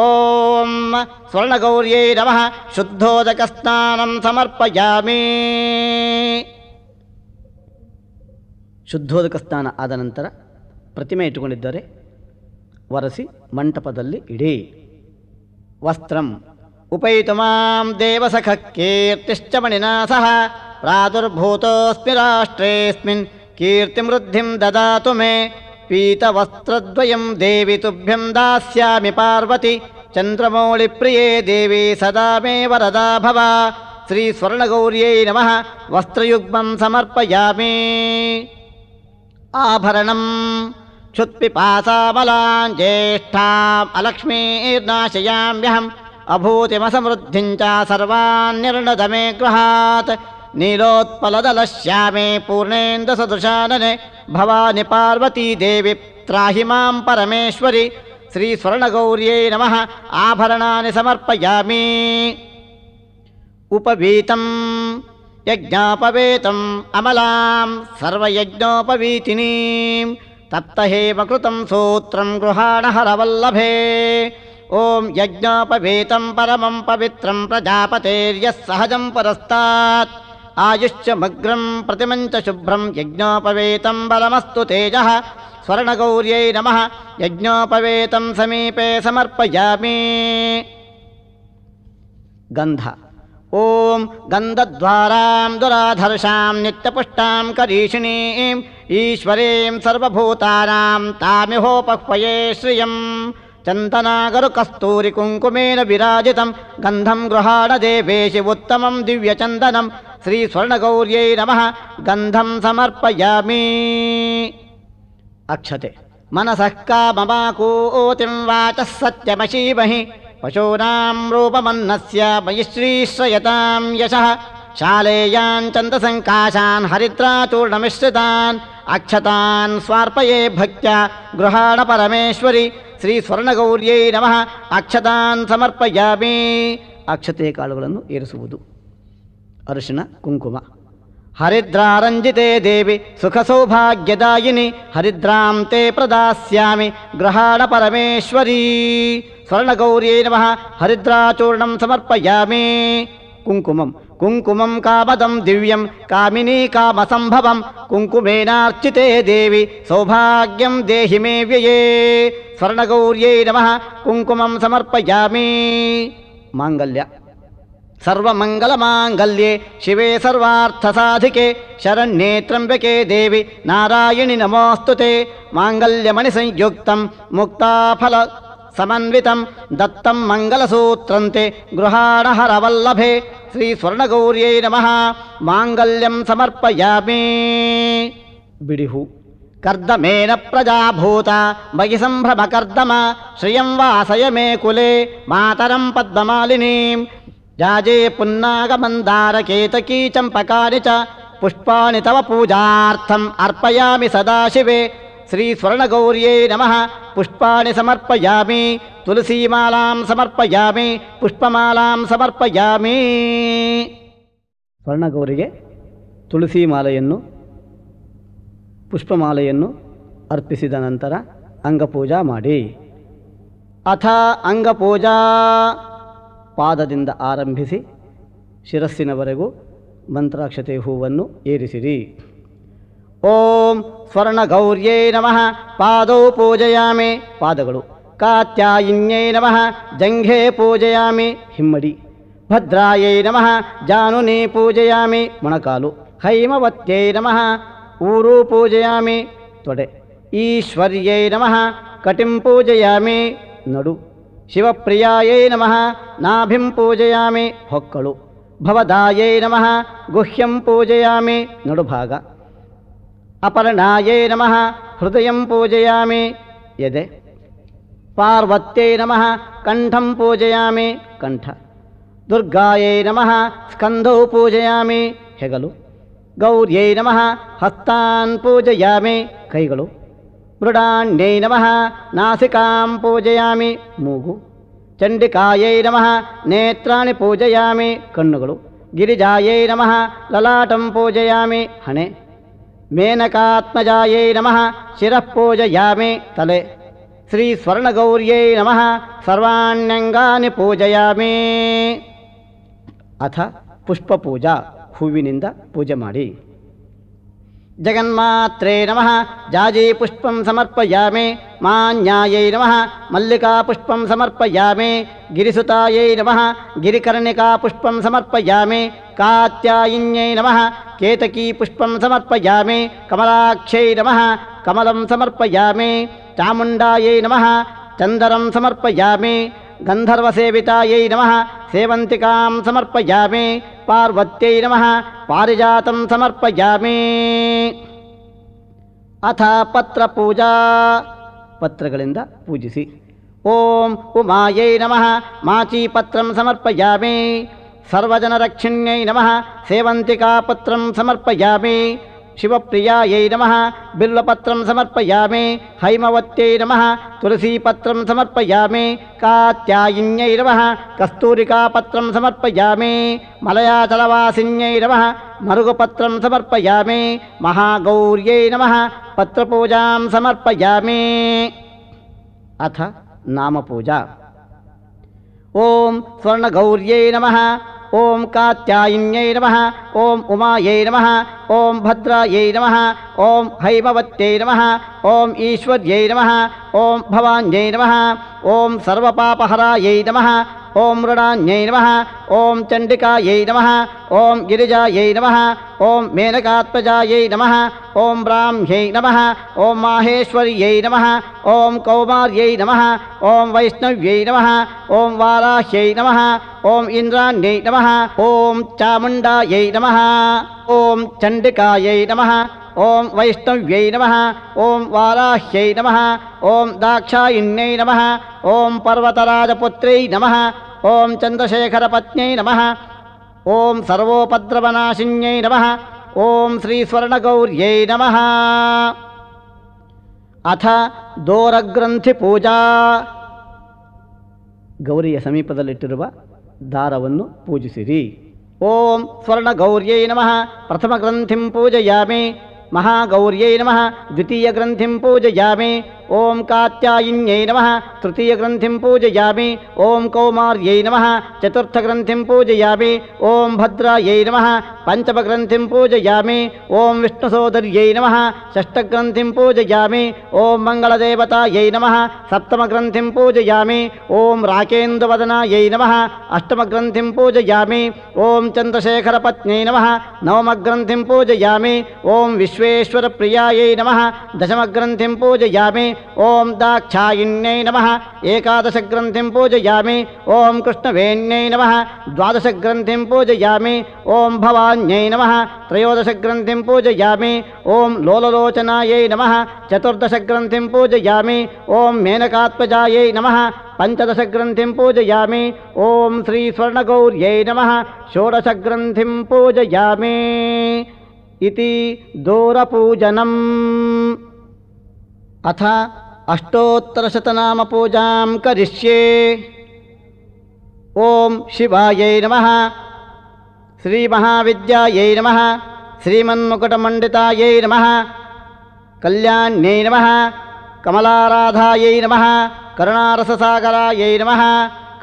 ॐ स्वर्णगौर्यै नमः शुद्धोदकस्नानं ಸಮರ್ಪಯಾಮಿ ಶುದ್ಧೋದಕ ಸ್ನಾನ ಆದ ನಂತರ ಪ್ರತಿಮೆ ಇಟ್ಟುಕೊಂಡಿದ್ದಾರೆ वरसि मण्टपदल्लिगिडि वस्त्रम् उपैतु मां देवसखः कीर्तिश्च मणिना सह प्रादुर्भूतोऽस्मि राष्ट्रेऽस्मिन् कीर्तिमृद्धिं ददातु मे पीतवस्त्रद्वयं देवि तुभ्यं दास्यामि पार्वति चन्द्रमौळिप्रिये देवी मे वरदा भव श्रीस्वर्णगौर्यै नमः वस्त्रयुग्मं समर्पयामि आभरणम् क्षुत्पिपासाबलान् ज्येष्ठाम् अलक्ष्मीर्नाशयाम्यहम् अभूतिमसमृद्धिम् च सर्वान्निर्णतमे गृहात् नीलोत्पलदलश्यामे पूर्णेन्दसदृशानने भवानि पार्वती देवि त्राहि माम् परमेश्वरि श्रीस्वर्णगौर्यै नमः आभरणानि समर्पयामि उपवीतम् यज्ञापवेतम् अमलाम् सर्वयज्ञोपवीतिनीम् तप्तहेम कृतं सूत्रं गृहाणहरवल्लभे ॐ यज्ञोपवेतं परमं पवित्रं प्रजापतेर्यः सहजं परस्तात् आयुश्च मग्रम् च शुभ्रं यज्ञोपवेतं परमस्तु तेजः स्वर्णगौर्यै नमः यज्ञोपवेतं समीपे समर्पयामि गन्ध ॐ गन्धद्वारां दुराधर्षां नित्यपुष्टां करीषिणीम् ईश्वरीं सर्वभूतानां तामिहोपह्वये श्रियं चन्दनागरुकस्तूरि कुङ्कुमेन विराजितं गन्धं गृहाण देवेशि शिवोत्तमं दिव्यचन्दनं श्रीस्वर्णगौर्यै नमः गन्धं समर्पयामि अक्षते मनसः काममाको वाचः सत्यमशीमहि पशूनां रूपमन्नस्य मयि श्रीश्रयतां यशः शालेयाञ्चन्दसङ्काशान् हरिद्राचूर्णमिश्रितान् అక్షతాన్ స్వార్పయే భక్త్యా గృహాణ పరమేశ్వరి శ్రీ స్వర్ణగౌర్యై నమ అక్షతాన్ సమర్పయామి అక్షతే ಕಾಳುಗಳನ್ನು ಏರಿಸುವುದು ಅರಿಶಿನ ಕುಂಕುಮ ಹರಿದ್ರಾರಂಜಿತೆ ದೇವಿ ಸುಖ ಸೌಭಾಗ್ಯದಾಯಿನಿ ಹರಿದ್ರಾಂ ತೇ ಪ್ರದಾಸ್ಯಾಮಿ ಗ್ರಹಾಣ ಪರಮೇಶ್ವರಿ ಸ್ವರ್ಣಗೌರ್ಯೈ ನಮಃ ಹರಿದ್ರಾಚೂರ್ಣಂ ಸಮರ್ಪಯಾಮಿ ಕುಂಕುಮಂ कुंकुमं कामदं दिव्यं कामिनी कामसम्भवं कुङ्कुमेनार्चिते देवि सौभाग्यं देहि मे व्यये स्वर्णगौर्यै नमः कुङ्कुमं समर्पयामि माङ्गल्य सर्वमङ्गलमाङ्गल्ये शिवे सर्वार्थसाधिके शरण्ये त्र्यम्बके देवि नारायणि नमोऽस्तु ते माङ्गल्यमणिसंयुक्तं मुक्ताफल समन्वितं दत्तं मङ्गलसूत्रं ते गृहाणहरवल्लभे ಶ್ರೀಸ್ವರ್ಣಗೌರ್ಯೈ ನಮಃ ಮಾಂಗಲ್ಯಂ ಸಮರ್ಪಯಾಮಿ ಬಿಡಿಹು ಕರ್ದಮೇನ ಪ್ರಜಾಭೂತ ಮಯಿ ಸಂಭ್ರಮ ಕರ್ದಮ ಶ್ರಿಯಂ ವಾಸಯ ಮೇ ಕುಲೆ ಮಾತರಂ ಪದ್ಮಮಾಲಿನೀಂ ಜಾಜೇ ಪುನ್ನಾಗಮಂದಾರ ಕೇತಕೀ ಚಂಪಕಾನಿ ಚ ಪುಷ್ಪಾಣಿ ತವ ಪೂಜಾರ್ಥಂ ಅರ್ಪಯಾಮಿ ಸದಾಶಿವೆ ಶ್ರೀ ಸ್ವರ್ಣಗೌರ್ಯೈ ನಮಃ ಪುಷ್ಪಾಣಿ ಸಮರ್ಪಯಾಮಿ ತುಳಸೀಮಾಲಾಂ ಸಮರ್ಪಯಾಮಿ ಪುಷ್ಪಮಾಲಾಂ ಸಮರ್ಪಯಾಮಿ ಸ್ವರ್ಣಗೌರಿಗೆ ತುಳಸಿ ಮಾಲೆಯನ್ನು ಪುಷ್ಪಮಾಲೆಯನ್ನು ಅರ್ಪಿಸಿದ ನಂತರ ಅಂಗಪೂಜಾ ಮಾಡಿ ಅಥ ಅಂಗಪೂಜಾ ಪಾದದಿಂದ ಆರಂಭಿಸಿ ಶಿರಸ್ಸಿನವರೆಗೂ ಮಂತ್ರಾಕ್ಷತೆ ಹೂವನ್ನು ಏರಿಸಿರಿ ಓಂ ಸ್ವರ್ಣಗೌರ್ಯೈ ನಮಃ ಪಾದೌ ಪೂಜೆಯಾಮೆ ಪಾದಗಳು ಕಾತ್ಯಾಯಿನ್ಯೈ ನಮಃ ಜಂಘೆ ಪೂಜೆಯಾಮಿ ಹಿಮ್ಮಡಿ ಭದ್ರಾಯೈ ನಮಃ ಜಾನುನೇ ಪೂಜೆಯಾಮಿ ಮೊಣಕಾಲು ಹೈಮವತ್ಯೈ ನಮಃ ಊರು ಪೂಜೆಯಾಮಿ ತೊಡೆ ಈಶ್ವರ್ಯೈ ನಮಃ ಕಟಿಂ ಪೂಜೆಯಾಮಿ ನಡು ಶಿವಪ್ರಿಯಾಯೈ ನಮಃ ನಾಭಿಂ ಪೂಜೆಯಾಮಿ ಹೊಕ್ಕಳು ಭವದಾಯೈ ನಮಃ ಗುಹ್ಯಂ ಪೂಜೆಯಾಮಿ ನಡುಭಾಗ ಅಪರ್ಣಾಯೈ ನಮಃ ಹೃದಯಂ ಪೂಜೆಯಾಮಿ ಎದೆ ಪಾರ್ವತ್ಯೈ ನಮಃ ಕಂಠಂ ಪೂಜೆಯಾಮಿ ಕಂಠ ದುರ್ಗಾಯೈ ನಮಃ ಸ್ಕಂಧೌ ಪೂಜೆಯಾಮಿ ಹೆಗಲು ಗೌರ್ಯೈ ನಮಃ ಹಸ್ತಾನ್ ಪೂಜೆಯಾಮಿ ಕೈಗಳು ಮೃಡಾಣ್ಯೈ ನಮಃ ನಾಸಿಕಾಂ ಪೂಜೆಯಾಮಿ ಮೂಗು ಚಂಡಿಕಾಯೈ ನಮಃ ನೇತ್ರಾಣಿ ಪೂಜೆಯಾಮಿ ಕಣ್ಣುಗಳು ಗಿರಿಜಾಯೈ ನಮಃ ಲಲಾಟಂ ಪೂಜೆಯಾಮಿ ಹಣೆ ಮೇನಕಾತ್ಮಜಾಯೈ ನಮಃ ಶಿರಃ ತಲೆ ಶ್ರೀ ಸ್ವರ್ಣಗೌರ್ಯೈ ನಮಃ ಸರ್ವಾಣ್ಯಂಗಾನಿ ಪೂಜಯಾಮೆ ಅಥ ಪುಷ್ಪಪೂಜಾ ಹೂವಿನಿಂದ ಪೂಜೆ ಮಾಡಿ जगन्मात्रे नमः जाजीपुष्पं समर्पयामि मान्यायै नमः मल्लिकापुष्पं समर्पयामि गिरिसुतायै नमः गिरिकर्णिकापुष्पं समर्पयामि कात्यायिन्यै नमः केतकीपुष्पं समर्पयामि कमलाक्ष्यै नमः कमलं समर्पयामि चामुण्डायै नमः चन्दरं समर्पयामि गन्धर्वसेवितायै नमः सेवन्तिकां समर्पयामि पार्वत्यै नमः पारिजातं ಸಮರ್ಪಯಾಮಿ ಅಥ ಪತ್ರ ಪೂಜಾ ಪತ್ರಗಳಿಂದ ಪೂಜಿಸಿ ಓಂ ಉಮಾಯೈ ನಮಃ ಮಾಚೀಪತ್ರಂ ಸಮರ್ಪಯಾಮಿ ಸರ್ವಜನರಕ್ಷಿಣ್ಯೈ ನಮಃ ಸೇವಂತಿಕಾಪತ್ರಂ ಸಮರ್ಪಯಾಮಿ शिवप्रियायै नमः बिल्वपत्रं समर्पयामि हैमवत्यै नमः तुलसीपत्रं समर्पयामि कात्यायिन्यै नमः कस्तूरिकापत्रं समर्पयामि मलयाचलवासिन्यै नमः मरुगपत्रं समर्पयामि महागौर्यै नमः पत्रपूजां समर्पयामि अथ नामपूजा ॐ स्वर्णगौर्यै नमः ॐ कात्यायिन्यै नमः ॐ उमायै नमः ॐ भद्रायै नमः ॐ हैमवत्यै नमः ॐ ईश्वर्यै नमः ॐ भवान्यै नमः ॐ सर्वपापहरायै नमः ॐ मृणान्यै नमः ॐ चण्डिकायै नमः ॐ गिरिजाय नमः ॐ मेनकात्मजायै नमः ॐ ब्राह्म्यै नमः ॐ माहेश्वर्यै नमः ॐ कौमार्यै नमः ॐ वैष्णव्यै नमः ॐ वाराह्यै नमः ॐ इन्द्रान्यै नमः ॐ चामुण्डायै नमः ॐ चण्डिकायै नमः ಓಂ ವೈಷ್ಣವ್ಯೈ ನಮಃ ಓಂ ವಾರಾಹ್ಯೈ ನಮಃ ಓಂ ದಾಕ್ಷಾಯಿಣ್ಯೈ ನಮಃ ಓಂ ಪರ್ವತರಾಜಪುತ್ರೈ ನಮಃ ಓಂ ಚಂದ್ರಶೇಖರ ಪತ್ನ್ಯೈ ನಮಃ ಓಂ ಸರ್ವೋಪದ್ರವನಾಶಿನ್ಯೈ ನಮಃ ಓಂ ಶ್ರೀ ನಮಃ ಅಥ ದೋರಗ್ರಂಥಿ ಪೂಜಾ ಗೌರಿಯ ಸಮೀಪದಲ್ಲಿಟ್ಟಿರುವ ದಾರವನ್ನು ಪೂಜಿಸಿರಿ ಓಂ ಸ್ವರ್ಣಗೌರ್ಯೈ ನಮಃ ಪ್ರಥಮಗ್ರಂಥಿಂ ಪೂಜಯಾಮಿ महागौर्यै नमः द्वितीयग्रन्थिम् पूजयामि ओं ॐ नम नमः तृतीयग्रन्थिं पूजयामि ॐ कौमार्यै नमः चतुर्थग्रन्थिं पूजयामि ॐ भद्रायै नमः पञ्चमग्रन्थिं पूजयामि ॐ विष्णुसोदर्यै नमः षष्ठग्रन्थिं पूजयामि ॐ मङ्गलदेवतायै नमः सप्तमग्रन्थिं पूजयामि ॐ राकेन्दुवदनायै नमः अष्टमग्रन्थिं पूजयामि ॐ चन्द्रशेखरपत्न्यै नमः नवमग्रन्थिं पूजयामि ॐ विश्वेश्वरप्रियायै नम दशमग्रंथि पूजयामी ॐ दाक्षायिण्यै नमः एकादशग्रन्थिं पूजयामि ॐ कृष्णवेण्यै नमः द्वादशग्रन्थिं पूजयामि ॐ भवान्यै नमः त्रयोदशग्रन्थिं पूजयामि ॐ लोललोचनायै नमः चतुर्दशग्रन्थिं पूजयामि ॐ मेनकात्मजायै नमः पञ्चदशग्रन्थिं पूजयामि श्री श्रीस्वर्णगौर्यै नमः षोडशग्रन्थिं पूजयामि इति दूरपूजनम् अथ अष्टोत्तरशतनामपूजां करिष्ये ॐ शिवायै नमः श्रीमहाविद्यायै नमः श्रीमन्मुकुटमण्डितायै नमः कल्याण्यै नमः कमलाराधायै नमः करुणारससागरायै नमः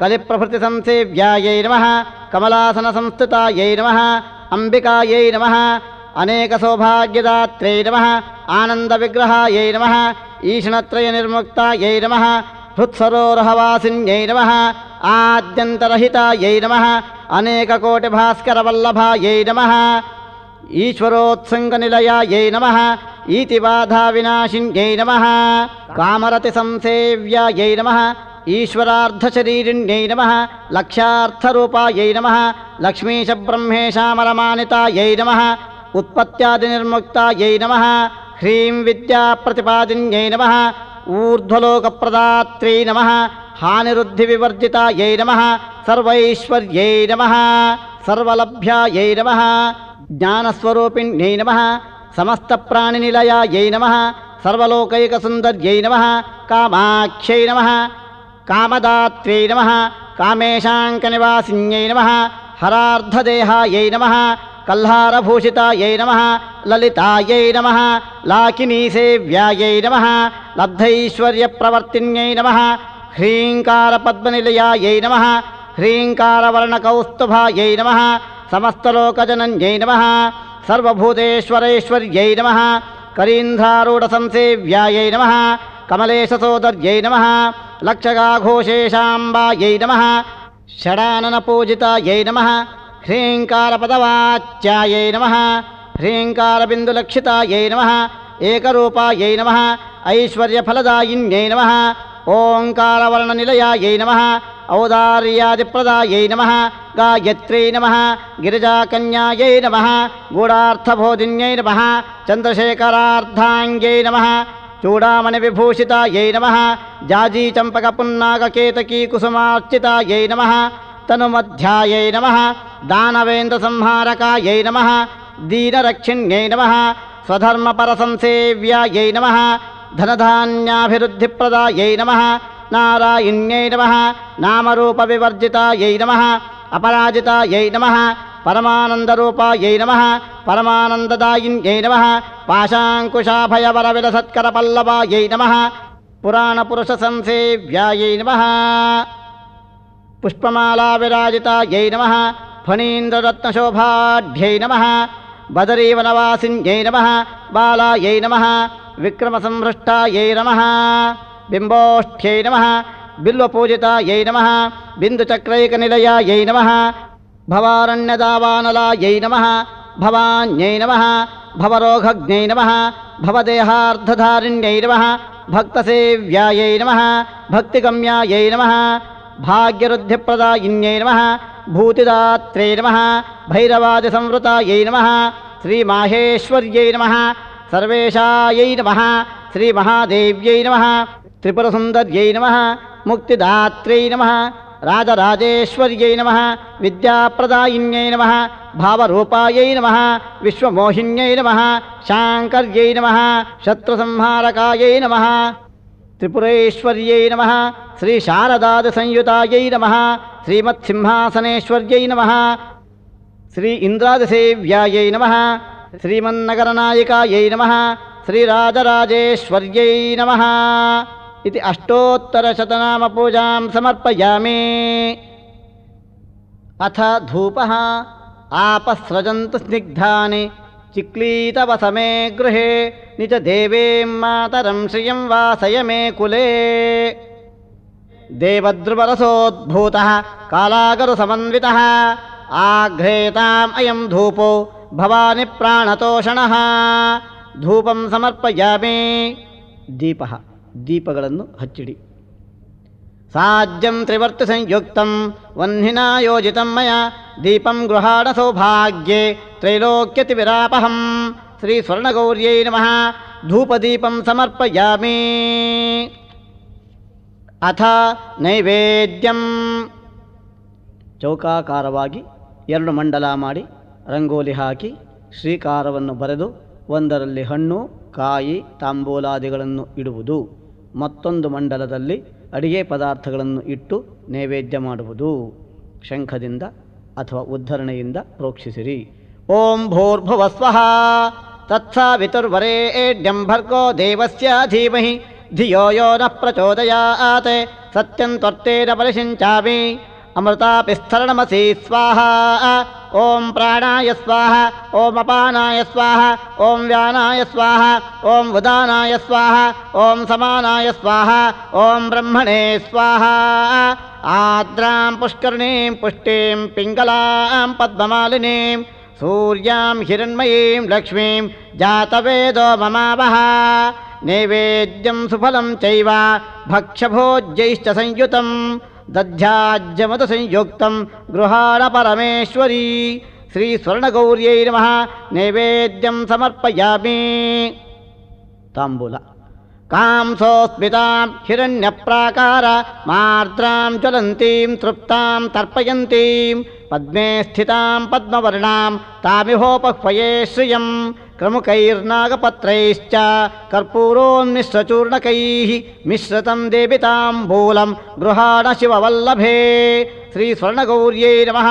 कलिप्रभृतिसंसेव्यायै नमः कमलासनसंस्थितायै नमः अम्बिकायै नमः अनेकसौभाग्यदात्रयै नमः आनन्दविग्रहायै नमः ईषणत्रयनिर्मुक्तायै नमः हृत्सरोरहवासिन्यै नमः आद्यन्तरहितायै नमः अनेककोटिभास्करवल्लभायै नमः ईश्वरोत्सङ्गनिलयायै नमः ईतिबाधाविनाशिन्यै नमः कामरतिसंसेव्यायै नमः ईश्वरार्धशरीरिण्यै नमः लक्ष्यार्थरूपायै नमः लक्ष्मीशब्रह्मेशामरमानितायै नमः उत्पत्त्यादिनिर्मुक्ता यै नमः ह्रीं विद्याप्रतिपादिन्यै नमः ऊर्ध्वलोकप्रदात्वै नमः हानिरुद्धिविवर्जिता यै नमः सर्वैश्वर्यै नमः यै नमः ज्ञानस्वरूपिण्यै नमः समस्तप्राणिनिलया यै नमः सर्वलोकैकसुन्दर्यै नमः कामाख्यै नमः कामदात्र्यै नमः कामेशाङ्कनिवासिन्यै नमः हरार्धदेहायै नमः कल्हारभूषितायै नमः ललितायै नमः लाकिनीसेव्यायै नमः लब्धैश्वर्यप्रवर्तिन्यै नमः ह्रीङ्कारपद्मनिलयायै नमः ह्रीङ्कारवर्णकौस्तुभायै नमः समस्तलोकजनन्यै नमः सर्वभूतेश्वरैश्वर्यै नमः करीन्द्रारूढसंसेव्यायै नमः कमलेशसोदर्यै नमः लक्षगाघोषेशाम्बायै नमः षडाननपूजितायै नमः ह्रीङ्कारपदवाच्यायै नमः ह्रीङ्कारबिन्दुलक्षितायै नमः एकरूपायै नमः ऐश्वर्यफलदायिन्यै नमः ओङ्कारवर्णनिलयायै नमः औदार्यादिप्रदायै नमः गायत्र्यै नमः गिरिजाकन्यायै नमः गूढार्थबोधिन्यै नमः चन्द्रशेखरार्धाङ्ग्यै नमः चूडामणिविभूषितायै नमः जाजीचम्पकपुन्नागकेतकीकुसुमार्चितायै नमः तनुमध्यायै नमः दानवेन्द्रसंहारकायै नमः दीनरक्षिण्यै नमः स्वधर्मपरसंसेव्यायै नमः धनधान्याभिवृद्धिप्रदायै नमः नारायिण्यै नमः नामरूपविवर्जितायै नमः अपराजितायै नमः परमानन्दरूपायै नमः परमानन्ददायिन्यै नमः पाशाङ्कुशाभयवरविलसत्करपल्लवायै नमः पुराणपुरुषसंसेव्यायै नमः पुष्पमालाविराजिता यै नमः फणीन्द्ररत्नशोभाढ्यै नमः बदरीवनवासिन्यै नमः बालायै नमः विक्रमसंभृष्टायै नमः बिम्बोष्ठ्यै नमः बिल्वपूजिता यै नमः बिन्दुचक्रैकनिलया यै नमः भवारण्यदावानला यै नमः भवान्यै नमः भवरोघज्ञै नमः भवदेहार्धधारिण्यै नमः भक्तसेव्यायै नमः भक्तिगम्यायै नमः भाग्यरुद्धिप्रदायिन्यै नमः भूतिदात्रे नमः भैरवादिसंवृतायै नमः श्रीमाहेश्वर्यै नमः सर्वेशायै नमः श्रीमहादेव्यै नमः त्रिपुरसुन्दर्यै नमः मुक्तिदात्र्यै नमः राजराजेश्वर्यै नमः विद्याप्रदायिन्यै नमः भावरूपायै नमः विश्वमोहिन्यै नमः शाङ्कर्यै नमः शत्रुसंहारकायै नमः त्रिपुरेश्वर्यै नमः श्रीशारदादसंयुतायै नमः श्रीमत्सिंहासनेश्वर्यै नमः श्री इन्द्रादिसेव्यायै नमः श्रीमन्नगरनायिकायै नमः श्रीराजराजेश्वर्यै नमः इति अष्टोत्तरशतनामपूजां समर्पयामि अथ धूपः आपस्रजन्तु स्निग्धानि चिक्लीतवसमे गृहे समे गृहे निजदेवें मातरं श्रियं वासय मे कुले देवद्रुवरसोद्भूतः कालागरुसमन्वितः आघ्रेताम् अयं धूपो भवानि प्राणतोषणः धूपं समर्पयामि दीपः दीपगळन्नु हच्चिडी। ಯೋಜಿತಂ ಮಯ ದೀಪಂ ಗೃಹಾಡ मया ತ್ರೈಲೋಕ್ಯತಿ ವಿರಾಪಹಂ ಶ್ರೀ ಸ್ವರ್ಣಗೌರ್ಯೈ ನಮಃ ಧೂಪದೀಪಂ ಸಮರ್ಪಯಾಮಿ ಅಥ ನೈವೇದ್ಯಂ ಚೌಕಾಕಾರವಾಗಿ ಎರಡು ಮಂಡಲ ಮಾಡಿ ರಂಗೋಲಿ ಹಾಕಿ ಶ್ರೀಕಾರವನ್ನು ಬರೆದು ಒಂದರಲ್ಲಿ ಹಣ್ಣು ಕಾಯಿ ತಾಂಬೂಲಾದಿಗಳನ್ನು ಇಡುವುದು ಮತ್ತೊಂದು ಮಂಡಲದಲ್ಲಿ ಅಡಿಗೆ ಪದಾರ್ಥಗಳನ್ನು ಇಟ್ಟು ನೈವೇದ್ಯ ಮಾಡುವುದು ಶಂಖದಿಂದ ಅಥವಾ ಉದ್ಧರಣೆಯಿಂದ ಪ್ರೋಕ್ಷಿಸಿರಿ ಓಂ ಭೂರ್ಭುವಸ್ವಃ ವಿತುರ್ವರೆ ಡ್ಯಂಭರ್ಗೋ ದೇವಸ್ಯ ಧೀಮಹಿ ಧಿಯೋ ಯೋ ನ ಪ್ರಚೋದಯಾತ್ ಸತ್ಯಂ अमृतापिस्फरणमसि स्वाहा ॐ प्राणाय स्वाहा ॐ अपानाय स्वाहा ॐ व्यानाय स्वाहा ॐ उदानाय स्वाहा ॐ समानाय स्वाहा ॐ ब्रह्मणे स्वाहा आद्रां पुष्करणीं पुष्टिं पिंगला पद्ममालिनीं सूर्यां हिरण्मयीं लक्ष्मी जातवेदो ममावः नैवेद्यम सुफल चैव भक्षभोज्यैश्च संयुतम् दध्याज्यमतसंयोक्तं गृहाणपरमेश्वरी श्रीस्वर्णगौर्यै नमः नैवेद्यम् समर्पयामि ताम्बूल कां हिरण्यप्राकार हिरण्यप्राकारमार्द्रां ज्वलन्तीं तृप्तां तर्पयन्तीं पद्मे स्थितां पद्मवर्णां तामिहोपह्वये श्रियं क्रमुकैर्नागपत्रैश्च कर्पूरोन्मिश्रचूर्णकैः मिश्रतं देविताम्बूलं गृहाण शिववल्लभे श्रीस्वर्णगौर्यै नमः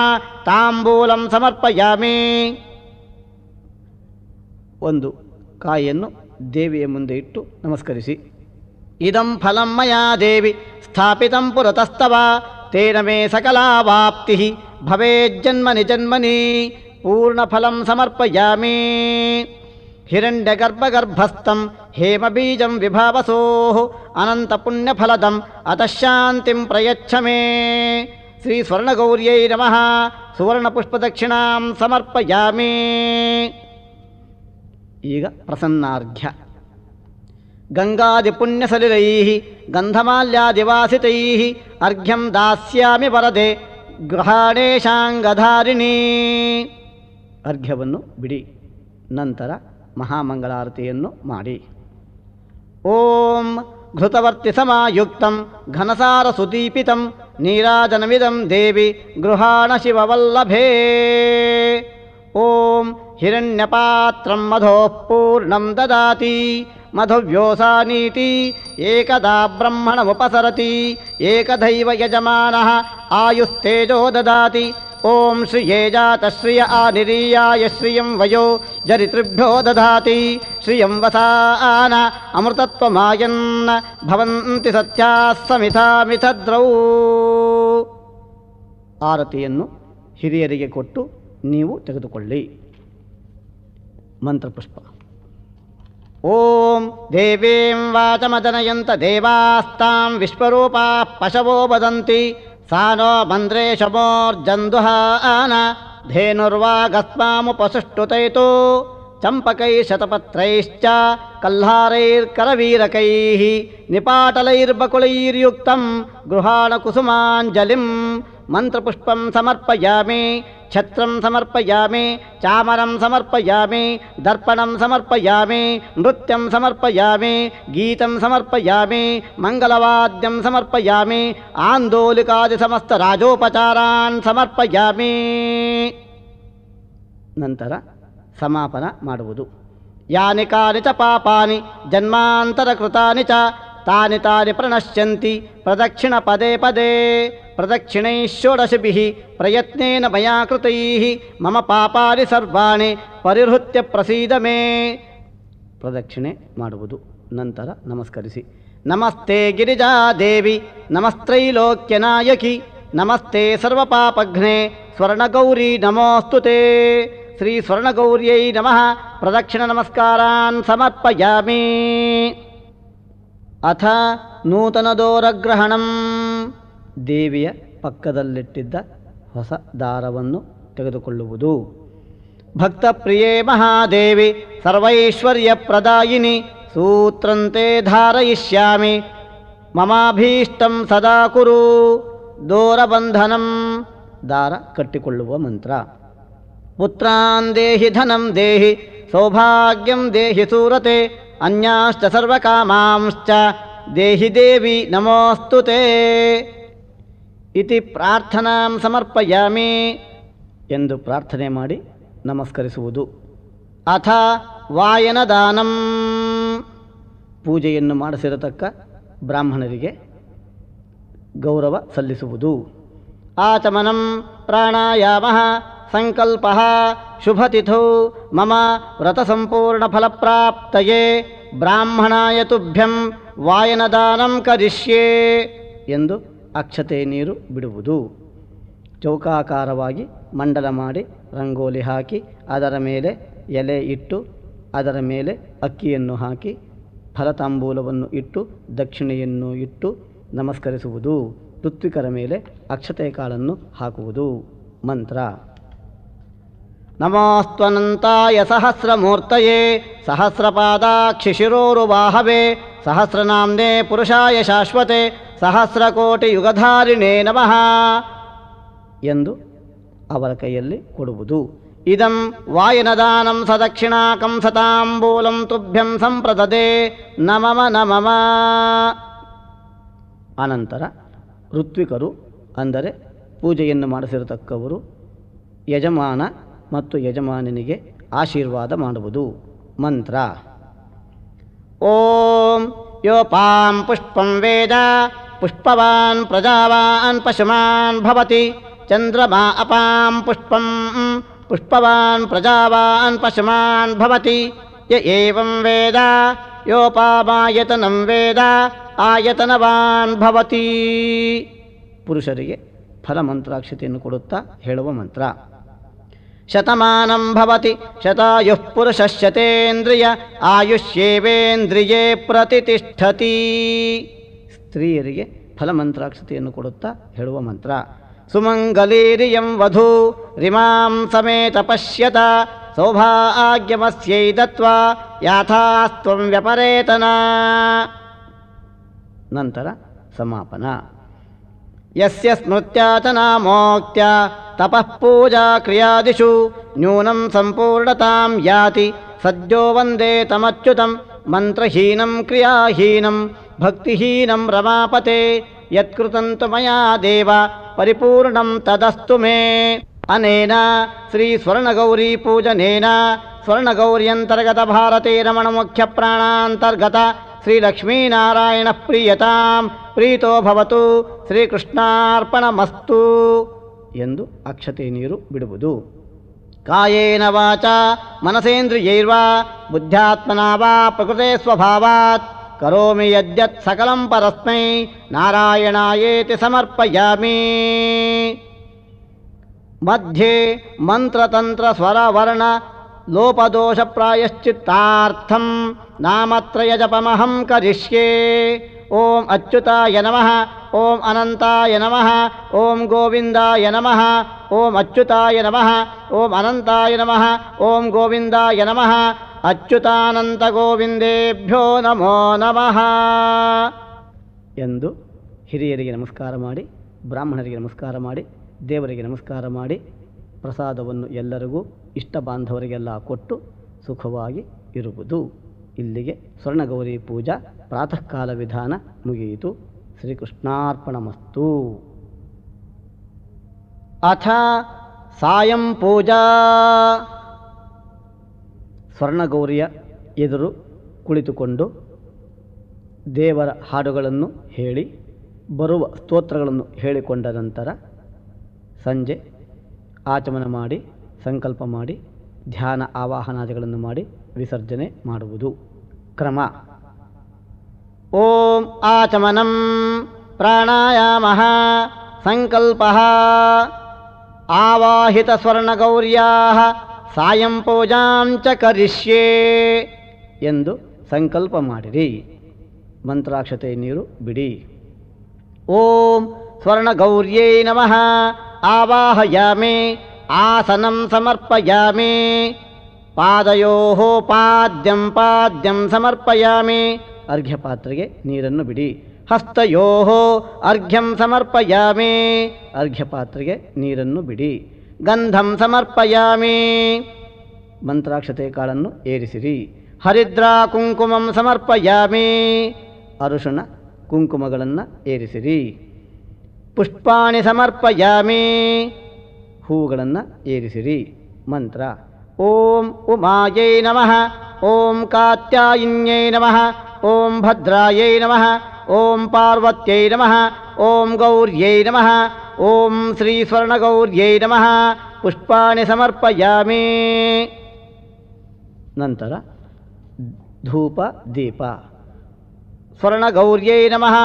ताम्बूलं समर्पयामि वन्दु कायन्नु देवी य इट्टु नमस्करिषि इदं फलं मया देवि स्थापितं पुरतस्तव तेन मे वाप्तिः भवेज्जन्मनि जन्मनि पूर्णफलं समर्पयामि हिरण्यगर्भगर्भस्थं हेमबीजं विभावसोः अनन्तपुण्यफलदम् अतः शान्तिं प्रयच्छ मे श्रीस्वर्णगौर्यै नमः सुवर्णपुष्पदक्षिणां समर्पयामि ಈಗ ಪ್ರಸನ್ನಾರ್ಘ್ಯ ಗಂಗಾದಿ ಪುಣ್ಯಸಲಿಲೈ ಗಂಧಮಾಲ್ಯಾದಿವಾಸಿತೈ ಅರ್ಘ್ಯಂ ದಾಸ್ಯಾಮಿ ವರದೆ ಗ್ರಹಣೇಶಾಂಗಧಾರಿಣೀ ಅರ್ಘ್ಯವನ್ನು ಬಿಡಿ ನಂತರ ಮಹಾಮಂಗಳಾರತಿಯನ್ನು ಮಾಡಿ ಓಂ ಘೃತವರ್ತಿ ಸಮಾಯುಕ್ತ ಘನಸಾರ ಸುದೀಪಿತಂ ನೀರಾಜನಮಿದಂ ದೇವಿ ಗೃಹಾಣ ಶಿವವಲ್ಲಭೇ ఓం హిరణ్యపాత్రం మధో పూర్ణం దాతి మధువ్యోసానీతి ఏకదా బ్రహ్మణముపసరతి ఏకదైవ యజమాన ఆయుస్తేజో దాతి ఓం శ్రియే జాత శ్రియ నిరీయాయ శ్రియం వయో జరితృభ్యో దాతి శ్రియం వసాన అమృతత్వమాయన్ భవంతి సత్యాः ಸಮಿತಾಮಿತದ್ರೌ ಆರತಿಯನ್ನು ಹಿರಿಯರಿಗೆ ಕೊಟ್ಟು ನೀವು ತೆಗೆದುಕೊಳ್ಳಿ ಮಂತ್ರಪುಷ್ಪ ಓಂ ದೇವೀಂ ವಾಚಮದನಯಂತ ದೇವಾಸ್ತಾಂ ವಿಶ್ವರೂಪಾ ಪಶವೋ ವದಂತಿ ಸಾನೋ ಆನ ಮಂದ್ರೇ ಶಮೋರ್ಜಂದುಹಾನ ಧೇನುರ್ವಾಗಸ್ಮಾಮುಪಸುಷ್ಟುತೈತು చంపకై శతపత్రైశ్చ కల్హారైర్కరవీరకై నిపాటలైర్బకులైర్యుక్తం గృహాణ కుసుమాంజలిం మంత్రపుష్పం సమర్పయామి ఛత్రం సమర్పయామి చామరం సమర్పయామి దర్పణం సమర్పయామి నృత్యం సమర్పయామి గీతం సమర్పయామి మంగళవాద్యం సమర్పయామి ఆందోళికాది సమస్త రాజోపచారాన్ సమర్పయామి నంతరా ಸಮಾಪನ ಮಾಡುವುದು ಯಾನಿ ಕಾನಿ ಚ ಪಾಪಾನಿ ಜನ್ಮಾಂತರ ಕೃತಾನಿ ಚ ತಾನಿ ತಾನಿ ಪ್ರಣಶ್ಯಂತಿ ಪ್ರದಕ್ಷಿಣ ಪದೇ ಪದೇ ಪ್ರದಕ್ಷಿಣೈ ಪ್ರಯತ್ನೇನ ಮಯಾ ಮಮ ಪಾಪಾನಿ ಸರ್ವಾಣಿ ಪರಿಹೃತ್ಯ ಪ್ರಸೀದ ಮೇ ಪ್ರದಕ್ಷಿಣೆ ಮಾಡುವುದು ನಂತರ ನಮಸ್ಕರಿಸಿ ನಮಸ್ತೆ ಗಿರಿಜಾ ದೇವಿ ನಮಸ್ತ್ರೈಲೋಕ್ಯನಾಯಕಿ ನಮಸ್ತೆ ಸರ್ವಪಾಪಘ್ನೆ ಸ್ವರ್ಣಗೌರಿ ನಮೋಸ್ತುತೇ ಶ್ರೀ ಸ್ವರ್ಣಗೌರ್ಯೈ ನಮಃ ಪ್ರದಕ್ಷಿಣ ನಮಸ್ಕಾರಾನ್ ಸಮರ್ಪಯಾಮಿ ಅಥ ನೂತನದೋರಗ್ರಹಣಂ ದೇವಿಯ ಪಕ್ಕದಲ್ಲಿಟ್ಟಿದ್ದ ಹೊಸ ದಾರವನ್ನು ತೆಗೆದುಕೊಳ್ಳುವುದು ಭಕ್ತಪ್ರಿಯೇ ಮಹಾದೇವಿ ಸರ್ವೈಶ್ವರ್ಯ ಪ್ರದಾಯಿನಿ ಸೂತ್ರಂತೆ ಧಾರಯಿಷ್ಯಾಮಿ ಮಮಾಭೀಷ್ಟಂ ಸದಾ ಕುರು ದೋರಬಂಧನಂ ದಾರ ಕಟ್ಟಿಕೊಳ್ಳುವ ಮಂತ್ರ ಪುತ್ರಾನ್ ದೇಹಿ ಧನಂ ದೇಹಿ ಸೌಭಾಗ್ಯಂ ದೇಹಿ ಸೂರತೆ ಅನ್ಯಾಶ್ಚ ಸರ್ವಕಾಮಾಂಶ್ಚ ದೇಹಿ ದೇವಿ ನಮೋಸ್ತು ತೇ ಇತಿ ಪ್ರಾರ್ಥನಾಂ ಸಮರ್ಪಯಾಮಿ ಎಂದು ಪ್ರಾರ್ಥನೆ ಮಾಡಿ ನಮಸ್ಕರಿಸುವುದು ಅಥ ವಾಯನದಾನಂ ಪೂಜೆಯನ್ನು ಮಾಡಿಸಿರತಕ್ಕ ಬ್ರಾಹ್ಮಣರಿಗೆ ಗೌರವ ಸಲ್ಲಿಸುವುದು ಆಚಮನಂ ಪ್ರಾಣಾಯಾಮ ಸಂಕಲ್ಪ ಶುಭತಿಥೌ ಮಮ ವ್ರತಸಂಪೂರ್ಣಫಲಪ್ರಾಪ್ತಯೇ ಬ್ರಾಹ್ಮಣಾಯ ತುಭ್ಯಂ ವಾಯನದಾನಂ ಕರಿಷ್ಯೇ ಎಂದು ಅಕ್ಷತೆ ನೀರು ಬಿಡುವುದು ಚೌಕಾಕಾರವಾಗಿ ಮಂಡಲ ಮಾಡಿ ರಂಗೋಲಿ ಹಾಕಿ ಅದರ ಮೇಲೆ ಎಲೆ ಇಟ್ಟು ಅದರ ಮೇಲೆ ಅಕ್ಕಿಯನ್ನು ಹಾಕಿ ಫಲತಾಂಬೂಲವನ್ನು ಇಟ್ಟು ದಕ್ಷಿಣೆಯನ್ನು ಇಟ್ಟು ನಮಸ್ಕರಿಸುವುದು ಋತ್ವಿಕರ ಮೇಲೆ ಅಕ್ಷತೆ ಕಾಳನ್ನು ಹಾಕುವುದು ಮಂತ್ರ ನಮೋಸ್ತ್ವನಂತಾಯ ಸಹಸ್ರಮೂರ್ತಯೇ ಸಹಸ್ರಪಾದಾಕ್ಷಿಶಿರೋರುಬಾಹವೆ ಸಹಸ್ರನಾಮ್ನೆ ಪುರುಷಾಯ ಶಾಶ್ವತೆ ಯುಗಧಾರಿಣೇ ನಮಃ ಎಂದು ಅವರ ಕೈಯಲ್ಲಿ ಕೊಡುವುದು ಇದಂ ವಾಯನದಾನಂ ಸದಕ್ಷಿಣಾಕಂ ಕಂಸತಾಂಬೂಲಂ ತುಭ್ಯಂ ಸಂಪ್ರದದೆ ನಮಮ ನಮಮ ಅನಂತರ ಋತ್ವಿಕರು ಅಂದರೆ ಪೂಜೆಯನ್ನು ಮಾಡಿಸಿರತಕ್ಕವರು ಯಜಮಾನ ಮತ್ತು ಯಜಮಾನನಿಗೆ ಆಶೀರ್ವಾದ ಮಾಡುವುದು ಮಂತ್ರ ಓಂ ಯೋಪಾಂ ಪುಷ್ಪಂ ವೇದ ಪುಷ್ಪವಾನ್ ಪ್ರಜಾವಾನ್ ಪಶುಮಾನ್ ಭವತಿ ಚಂದ್ರಮಾ ಅಪಾಂ ಪುಷ್ಪಂ ಪುಷ್ಪವಾನ್ ಪ್ರಜಾವಾನ್ ಪಶುಮಾನ್ ಭವತಿ ಯ ಏವಂ ವೇದ ಯೋಪಾಮಾಯತನಂ ವೇದ ಆಯತನವಾನ್ ಭವತಿ ಪುರುಷರಿಗೆ ಫಲಮಂತ್ರಾಕ್ಷತೆಯನ್ನು ಕೊಡುತ್ತಾ ಹೇಳುವ ಮಂತ್ರ ಶತಮಾನಂ ಭವತಿ ಪುರುಷ ಶತೇಂದ್ರಿಯ ಆಯುಷ್ಯೇವೇಂದ್ರಿಯೇ ಪ್ರತಿಷ್ಠತಿ ಸ್ತ್ರೀಯರಿಗೆ ಫಲಮಂತ್ರಾಕ್ಷತೆಯನ್ನು ಕೊಡುತ್ತಾ ಹೇಳುವ ಮಂತ್ರ ಸುಮಂಗಲೀರಿಯಂ ವಧೂ ರಿಮಾಂ ಸಮೇತ ಪಶ್ಯತ ಸೌಭಾಗ್ಯಮಸ್ಯೈ ದತ್ವ ಯಾಥಾಸ್ತ್ವಂ ವ್ಯಪರೇತನ ನಂತರ ಸಮಾಪನ यस्य स्मृत्या च नामोक्त्या तपः पूजा क्रियादिषु न्यूनं सम्पूर्णतां याति सद्यो वन्दे तमच्युतं मन्त्रहीनं क्रियाहीनं भक्तिहीनं रमापते यत्कृतं तु मया देव परिपूर्णं तदस्तु मे अनेन श्रीस्वर्णगौरीपूजनेन स्वर्णगौर्यन्तर्गतभारते रमणमुख्यप्राणान्तर्गत శ్రీలక్ష్మీనారాయణప్రీయతాం ప్రీతో భవతు శ్రీకృష్ణార్పణమస్తు ಎಂದು ಅಕ್ಷತೆ ನೀರು ಬಿಡುವುದು ಕಾಯೇನ ವಾಚ ಮನಸೇಂದ್ರಿಯೈರ್ವಾ ಬುದ್ಧ್ಯಾತ್ಮನಾ ವಾ ಪ್ರಕೃತೆ ಸ್ವಭಾವಾತ್ ಕರೋಮಿ ಯದ್ಯತ್ ಸಕಲಂ ಪರಸ್ಮೈ ನಾರಾಯಣಾಯೇತಿ ಸಮರ್ಪಯಾಮಿ ಮಧ್ಯೆ ಮಂತ್ರತಂತ್ರ ಸ್ವರವರ್ಣ ಲೋಪದೋಷ ನಾಮತ್ರಯ ಜಪಮಹಂ ಕರಿಷ್ಯೆ ಓಂ ಅಚ್ಯುತಾಯ ನಮಃ ಓಂ ಅನಂತಾಯ ನಮಃ ಓಂ ಗೋವಿಂದಾಯ ನಮಃ ಓಂ ಅಚ್ಯುತಾಯ ನಮಃ ಓಂ ಅನಂತಾಯ ನಮಃ ಓಂ ಗೋವಿಂದಾಯ ನಮಃ ಅಚ್ಯುತಾನಂತ ಗೋವಿಂದೇಭ್ಯೋ ನಮೋ ನಮಃ ಎಂದು ಹಿರಿಯರಿಗೆ ನಮಸ್ಕಾರ ಮಾಡಿ ಬ್ರಾಹ್ಮಣರಿಗೆ ನಮಸ್ಕಾರ ಮಾಡಿ ದೇವರಿಗೆ ನಮಸ್ಕಾರ ಮಾಡಿ ಪ್ರಸಾದವನ್ನು ಎಲ್ಲರಿಗೂ ಇಷ್ಟ ಬಾಂಧವರಿಗೆಲ್ಲ ಕೊಟ್ಟು ಸುಖವಾಗಿ ಇರುವುದು ಇಲ್ಲಿಗೆ ಸ್ವರ್ಣಗೌರಿ ಪೂಜಾ ಪ್ರಾತಃ ಕಾಲ ವಿಧಾನ ಮುಗಿಯಿತು ಶ್ರೀಕೃಷ್ಣಾರ್ಪಣಮಸ್ತು ಅಥ ಸಾಯಂ ಪೂಜಾ ಸ್ವರ್ಣಗೌರಿಯ ಎದುರು ಕುಳಿತುಕೊಂಡು ದೇವರ ಹಾಡುಗಳನ್ನು ಹೇಳಿ ಬರುವ ಸ್ತೋತ್ರಗಳನ್ನು ಹೇಳಿಕೊಂಡ ನಂತರ ಸಂಜೆ ಆಚಮನ ಮಾಡಿ ಸಂಕಲ್ಪ ಮಾಡಿ ಧ್ಯಾನ ಆವಾಹನಾದಿಗಳನ್ನು ಮಾಡಿ ವಿಸರ್ಜನೆ ಮಾಡುವುದು ಕ್ರಮ ಓಂ ಆಚಮನಂ ಪ್ರಾಣಾಯಾಮ ಸಂಕಲ್ಪ ಆವಾಹಿತ ಸ್ವರ್ಣಗೌರ್ಯಾ ಸಾಯಂ ಪೂಜಾಂಚ ಚ ಎಂದು ಸಂಕಲ್ಪ ಮಾಡಿರಿ ಮಂತ್ರಾಕ್ಷತೆ ನೀರು ಬಿಡಿ ಓಂ ಸ್ವರ್ಣಗೌರ್ಯೈ ನಮಃ ಮೇ आसनं ಸಮರ್ಪಯಾಮಿ ಪಾದಯೋಃ ಪಾದ್ಯಂ ಪಾದ್ಯಂ ಸಮರ್ಪಯಾಮಿ ಅರ್ಘ್ಯಪಾತ್ರೆಗೆ ನೀರನ್ನು ಬಿಡಿ ಹಸ್ತಯೋ ಅರ್ಘ್ಯಂ ಸಮರ್ಪಯಾಮಿ ಅರ್ಘ್ಯಪಾತ್ರೆಗೆ ನೀರನ್ನು ಬಿಡಿ ಗಂಧಂ ಸಮರ್ಪಯಾಮಿ ಮಂತ್ರಾಕ್ಷತೆ ಕಾಳನ್ನು ಏರಿಸಿರಿ ಹರಿದ್ರಾ ಕುಂಕುಮಂ ಸಮರ್ಪಯಾಮಿ ಅರುಷಣ ಕುಂಕುಮಗಳನ್ನು ಏರಿಸಿರಿ ಪುಷ್ಪಾಣಿ ಸಮರ್ಪಯಾಮಿ ಹೂಗಳನ್ನು ಏರಿಸಿರಿ ಮಂತ್ರ ಓಂ ಉಮಾಯೈ ನಮಃ ಓಂ ಕಾತ್ಯಾಯಿನ್ಯೈ ನಮಃ ಓಂ ಭದ್ರಾಯೈ ನಮಃ ಓಂ ಪಾರ್ವತ್ಯೈ ನಮಃ ಓಂ ಗೌರ್ಯೈ ನಮಃ ಓಂ ಶ್ರೀ ಸ್ವರ್ಣಗೌರ್ಯೈ ನಮಃ ಪುಷ್ಪಾಣಿ ಸಮರ್ಪಯಾಮಿ ನಂತರ ಧೂಪ ದೀಪ ಸ್ವರ್ಣಗೌರ್ಯೈ ನಮಃ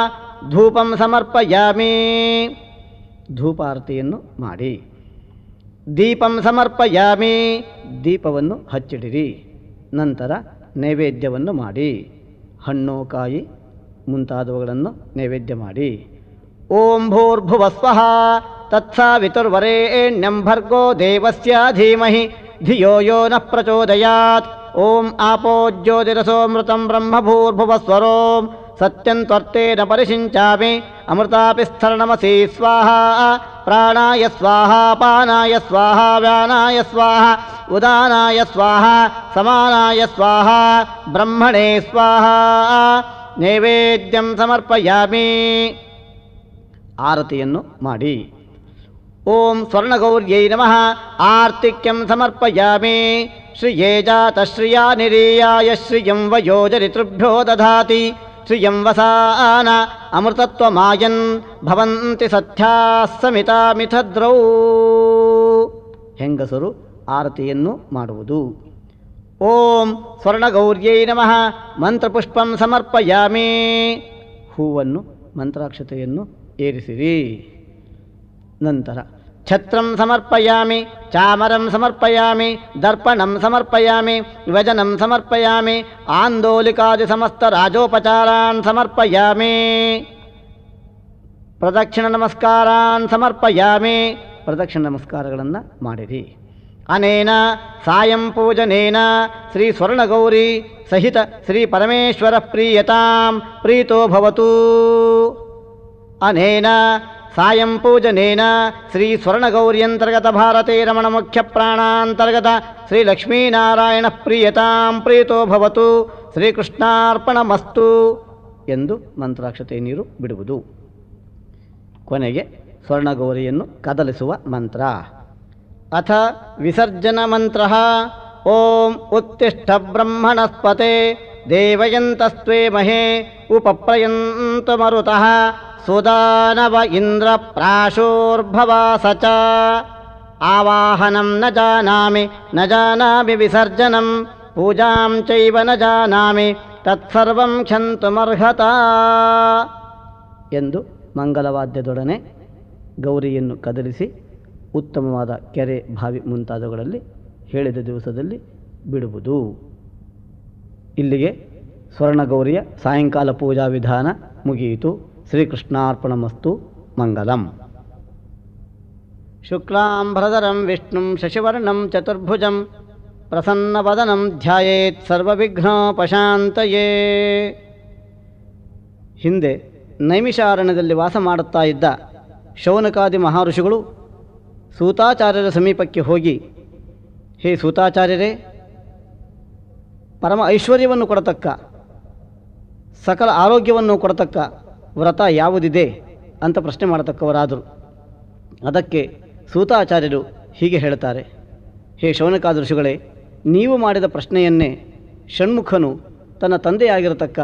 ಧೂಪಂ ಸಮರ್ಪಯಾಮಿ ಧೂಪಾರತಿಯನ್ನು ಮಾಡಿ ದೀಪಂ ಸಮರ್ಪಯಾಮಿ ದೀಪವನ್ನು ಹಚ್ಚಿಡಿರಿ ನಂತರ ನೈವೇದ್ಯವನ್ನು ಮಾಡಿ ಹಣ್ಣು ಕಾಯಿ ಮುಂತಾದವುಗಳನ್ನು ನೈವೇದ್ಯ ಮಾಡಿ ಓಂ ಭೂರ್ಭುವಸ್ವಃ ತತ್ಸಾವಿತುರ್ವರೇಣ್ಯಂ ಭರ್ಗೋ ದೇವಸ್ಯ ಧೀಮಹಿ ಧಿಯೋ ಯೋ ನ ಪ್ರಚೋದಯಾತ್ ಓಂ ಬ್ರಹ್ಮ ಸ್ವರೋಂ सत्यं त्वर्तेन परिषिञ्चामि अमृतापि स्थरणमसि स्वाहा प्राणाय स्वाहा पानाय स्वाहा व्यानाय स्वाहा उदानाय स्वाहा समानाय स्वाहा ब्रह्मणे स्वाहा ನೈವೇದ್ಯಂ ಸಮರ್ಪಯಾಮಿ ಆರತಿಯನ್ನು ಮಾಡಿ ಓಂ ಸ್ವರ್ಣಗೌರ್ಯೈ ನಮಃ ಆರ್ತಿಕ್ಯಂ ಸಮರ್ಪಯಾಮಿ ಶ್ರಿಯೇ ಜಾತ ಶ್ರಿಯಾ ನಿರೀಯಾಯ ಶ್ರಿಯಂ ವಯೋಜರಿತೃಭ್ಯೋ ದಧಾತಿ श्रियं ಅಮೃತತ್ವಮಾಯನ್ ಭವಂತಿ ಸತ್ಯಾ ಸಮಿತಾ ಮಿಥದ್ರೌ ಹೆಂಗಸರು ಆರತಿಯನ್ನು ಮಾಡುವುದು ಓಂ ಸ್ವರ್ಣಗೌರ್ಯೈ ನಮಃ ಮಂತ್ರಪುಷ್ಪಂ ಸಮರ್ಪಯಾಮಿ ಹೂವನ್ನು ಮಂತ್ರಾಕ್ಷತೆಯನ್ನು ಏರಿಸಿರಿ ನಂತರ ಛತ್ರಂ ಸಮರ್ಪಯಾಮಿ ಚಾಮರಂ ಸಮರ್ಪಯಾಮಿ ದರ್ಪಣಂ ಸಮರ್ಪಯಾಮಿ ವ್ಯಜನಂ ಸಮರ್ಪಯಾಮಿ ಆಂದೋಲಿಕಾದಿ ಸಮಸ್ತ ರಾಜೋಪಚಾರಾನ್ ಸಮರ್ಪಯಾಮಿ ಪ್ರದಕ್ಷಿಣ ನಮಸ್ಕಾರಾನ್ ಸಮರ್ಪಯಾಮಿ ಪ್ರದಕ್ಷಿಣ ನಮಸ್ಕಾರಗಳನ್ನು ಮಾಡಿರಿ ಅನೇನ ಸಾಯಂ ಪೂಜನೇನ ಶ್ರೀ ಸ್ವರ್ಣಗೌರಿ ಸಹಿತ ಶ್ರೀ ಪರಮೇಶ್ವರ ಪ್ರೀಯತಾಂ ಪ್ರೀತೋ ಭವತು ಅನೇನ సాయం పూజనేన శ్రీ స్వర్ణగౌర్యంతర్గత భారతే రమణ ముఖ్య ప్రాణాంతర్గత శ్రీ ಶ್ರೀಕೃಷ್ಣಾರ್ಪಣಮಸ್ತು ಎಂದು ಮಂತ್ರಾಕ್ಷತೆ ನೀರು ಬಿಡುವುದು ಕೊನೆಗೆ ಸ್ವರ್ಣಗೌರಿಯನ್ನು ಕದಲಿಸುವ ಮಂತ್ರ ಅಥ ವಿಸರ್ಜನ ಮಂತ್ರ ಓಂ ಉತ್ತಿಷ್ಠ ಬ್ರಹ್ಮಣಸ್ಪತೆ ದೇವಯಂತಸ್ತ್ವೇ ಮಹೇ ಉಪಪ್ರಯಂತ ಮರುತಃ ಸುಧಾನವ ಇಂದ್ರ स ಸಚ ಆವಾಹನಂ ನ जानामि ನ जानामि विसर्जनं पूजां ಚೈವ ನ ತತ್ಸರ್ವಂ ಕ್ಷಂತುಮರ್ಹತ ಎಂದು ಮಂಗಲವಾದ್ಯದೊಡನೆ ಗೌರಿಯನ್ನು ಕದಲಿಸಿ ಉತ್ತಮವಾದ ಕೆರೆ ಭಾವಿ ಮುಂತಾದವುಗಳಲ್ಲಿ ಹೇಳಿದ ದಿವಸದಲ್ಲಿ ಬಿಡುವುದು ಇಲ್ಲಿಗೆ ಸ್ವರ್ಣಗೌರಿಯ ಸಾಯಂಕಾಲ ಪೂಜಾ ವಿಧಾನ ಮುಗಿಯಿತು ಶ್ರೀಕೃಷ್ಣಾರ್ಪಣಮಸ್ತು ಮಂಗಲಂ शुक्लाम्भ्रधरं ವಿಷ್ಣು ಶಶಿವರ್ಣಂ ಚತುರ್ಭುಜಂ ಪ್ರಸನ್ನವದನಂ ಧ್ಯಾಯೇತ್ सर्वविघ्नोपशान्तये ಹಿಂದೆ ನೈಮಿಷಾರಣ್ಯದಲ್ಲಿ ವಾಸ ಮಾಡುತ್ತಾ ಇದ್ದ ಶೌನಕಾದಿ ಮಹಾಋಷಿಗಳು ಸೂತಾಚಾರ್ಯರ ಸಮೀಪಕ್ಕೆ ಹೋಗಿ ಹೇ ಸೂತಾಚಾರ್ಯರೇ ಪರಮ ಐಶ್ವರ್ಯವನ್ನು ಕೊಡತಕ್ಕ ಸಕಲ ಆರೋಗ್ಯವನ್ನು ಕೊಡತಕ್ಕ ವ್ರತ ಯಾವುದಿದೆ ಅಂತ ಪ್ರಶ್ನೆ ಮಾಡತಕ್ಕವರಾದರು ಅದಕ್ಕೆ ಸೂತಾಚಾರ್ಯರು ಹೀಗೆ ಹೇಳ್ತಾರೆ ಹೇ ಶವನಕಾದೃಶುಗಳೇ ನೀವು ಮಾಡಿದ ಪ್ರಶ್ನೆಯನ್ನೇ ಷಣ್ಮುಖನು ತನ್ನ ತಂದೆಯಾಗಿರತಕ್ಕ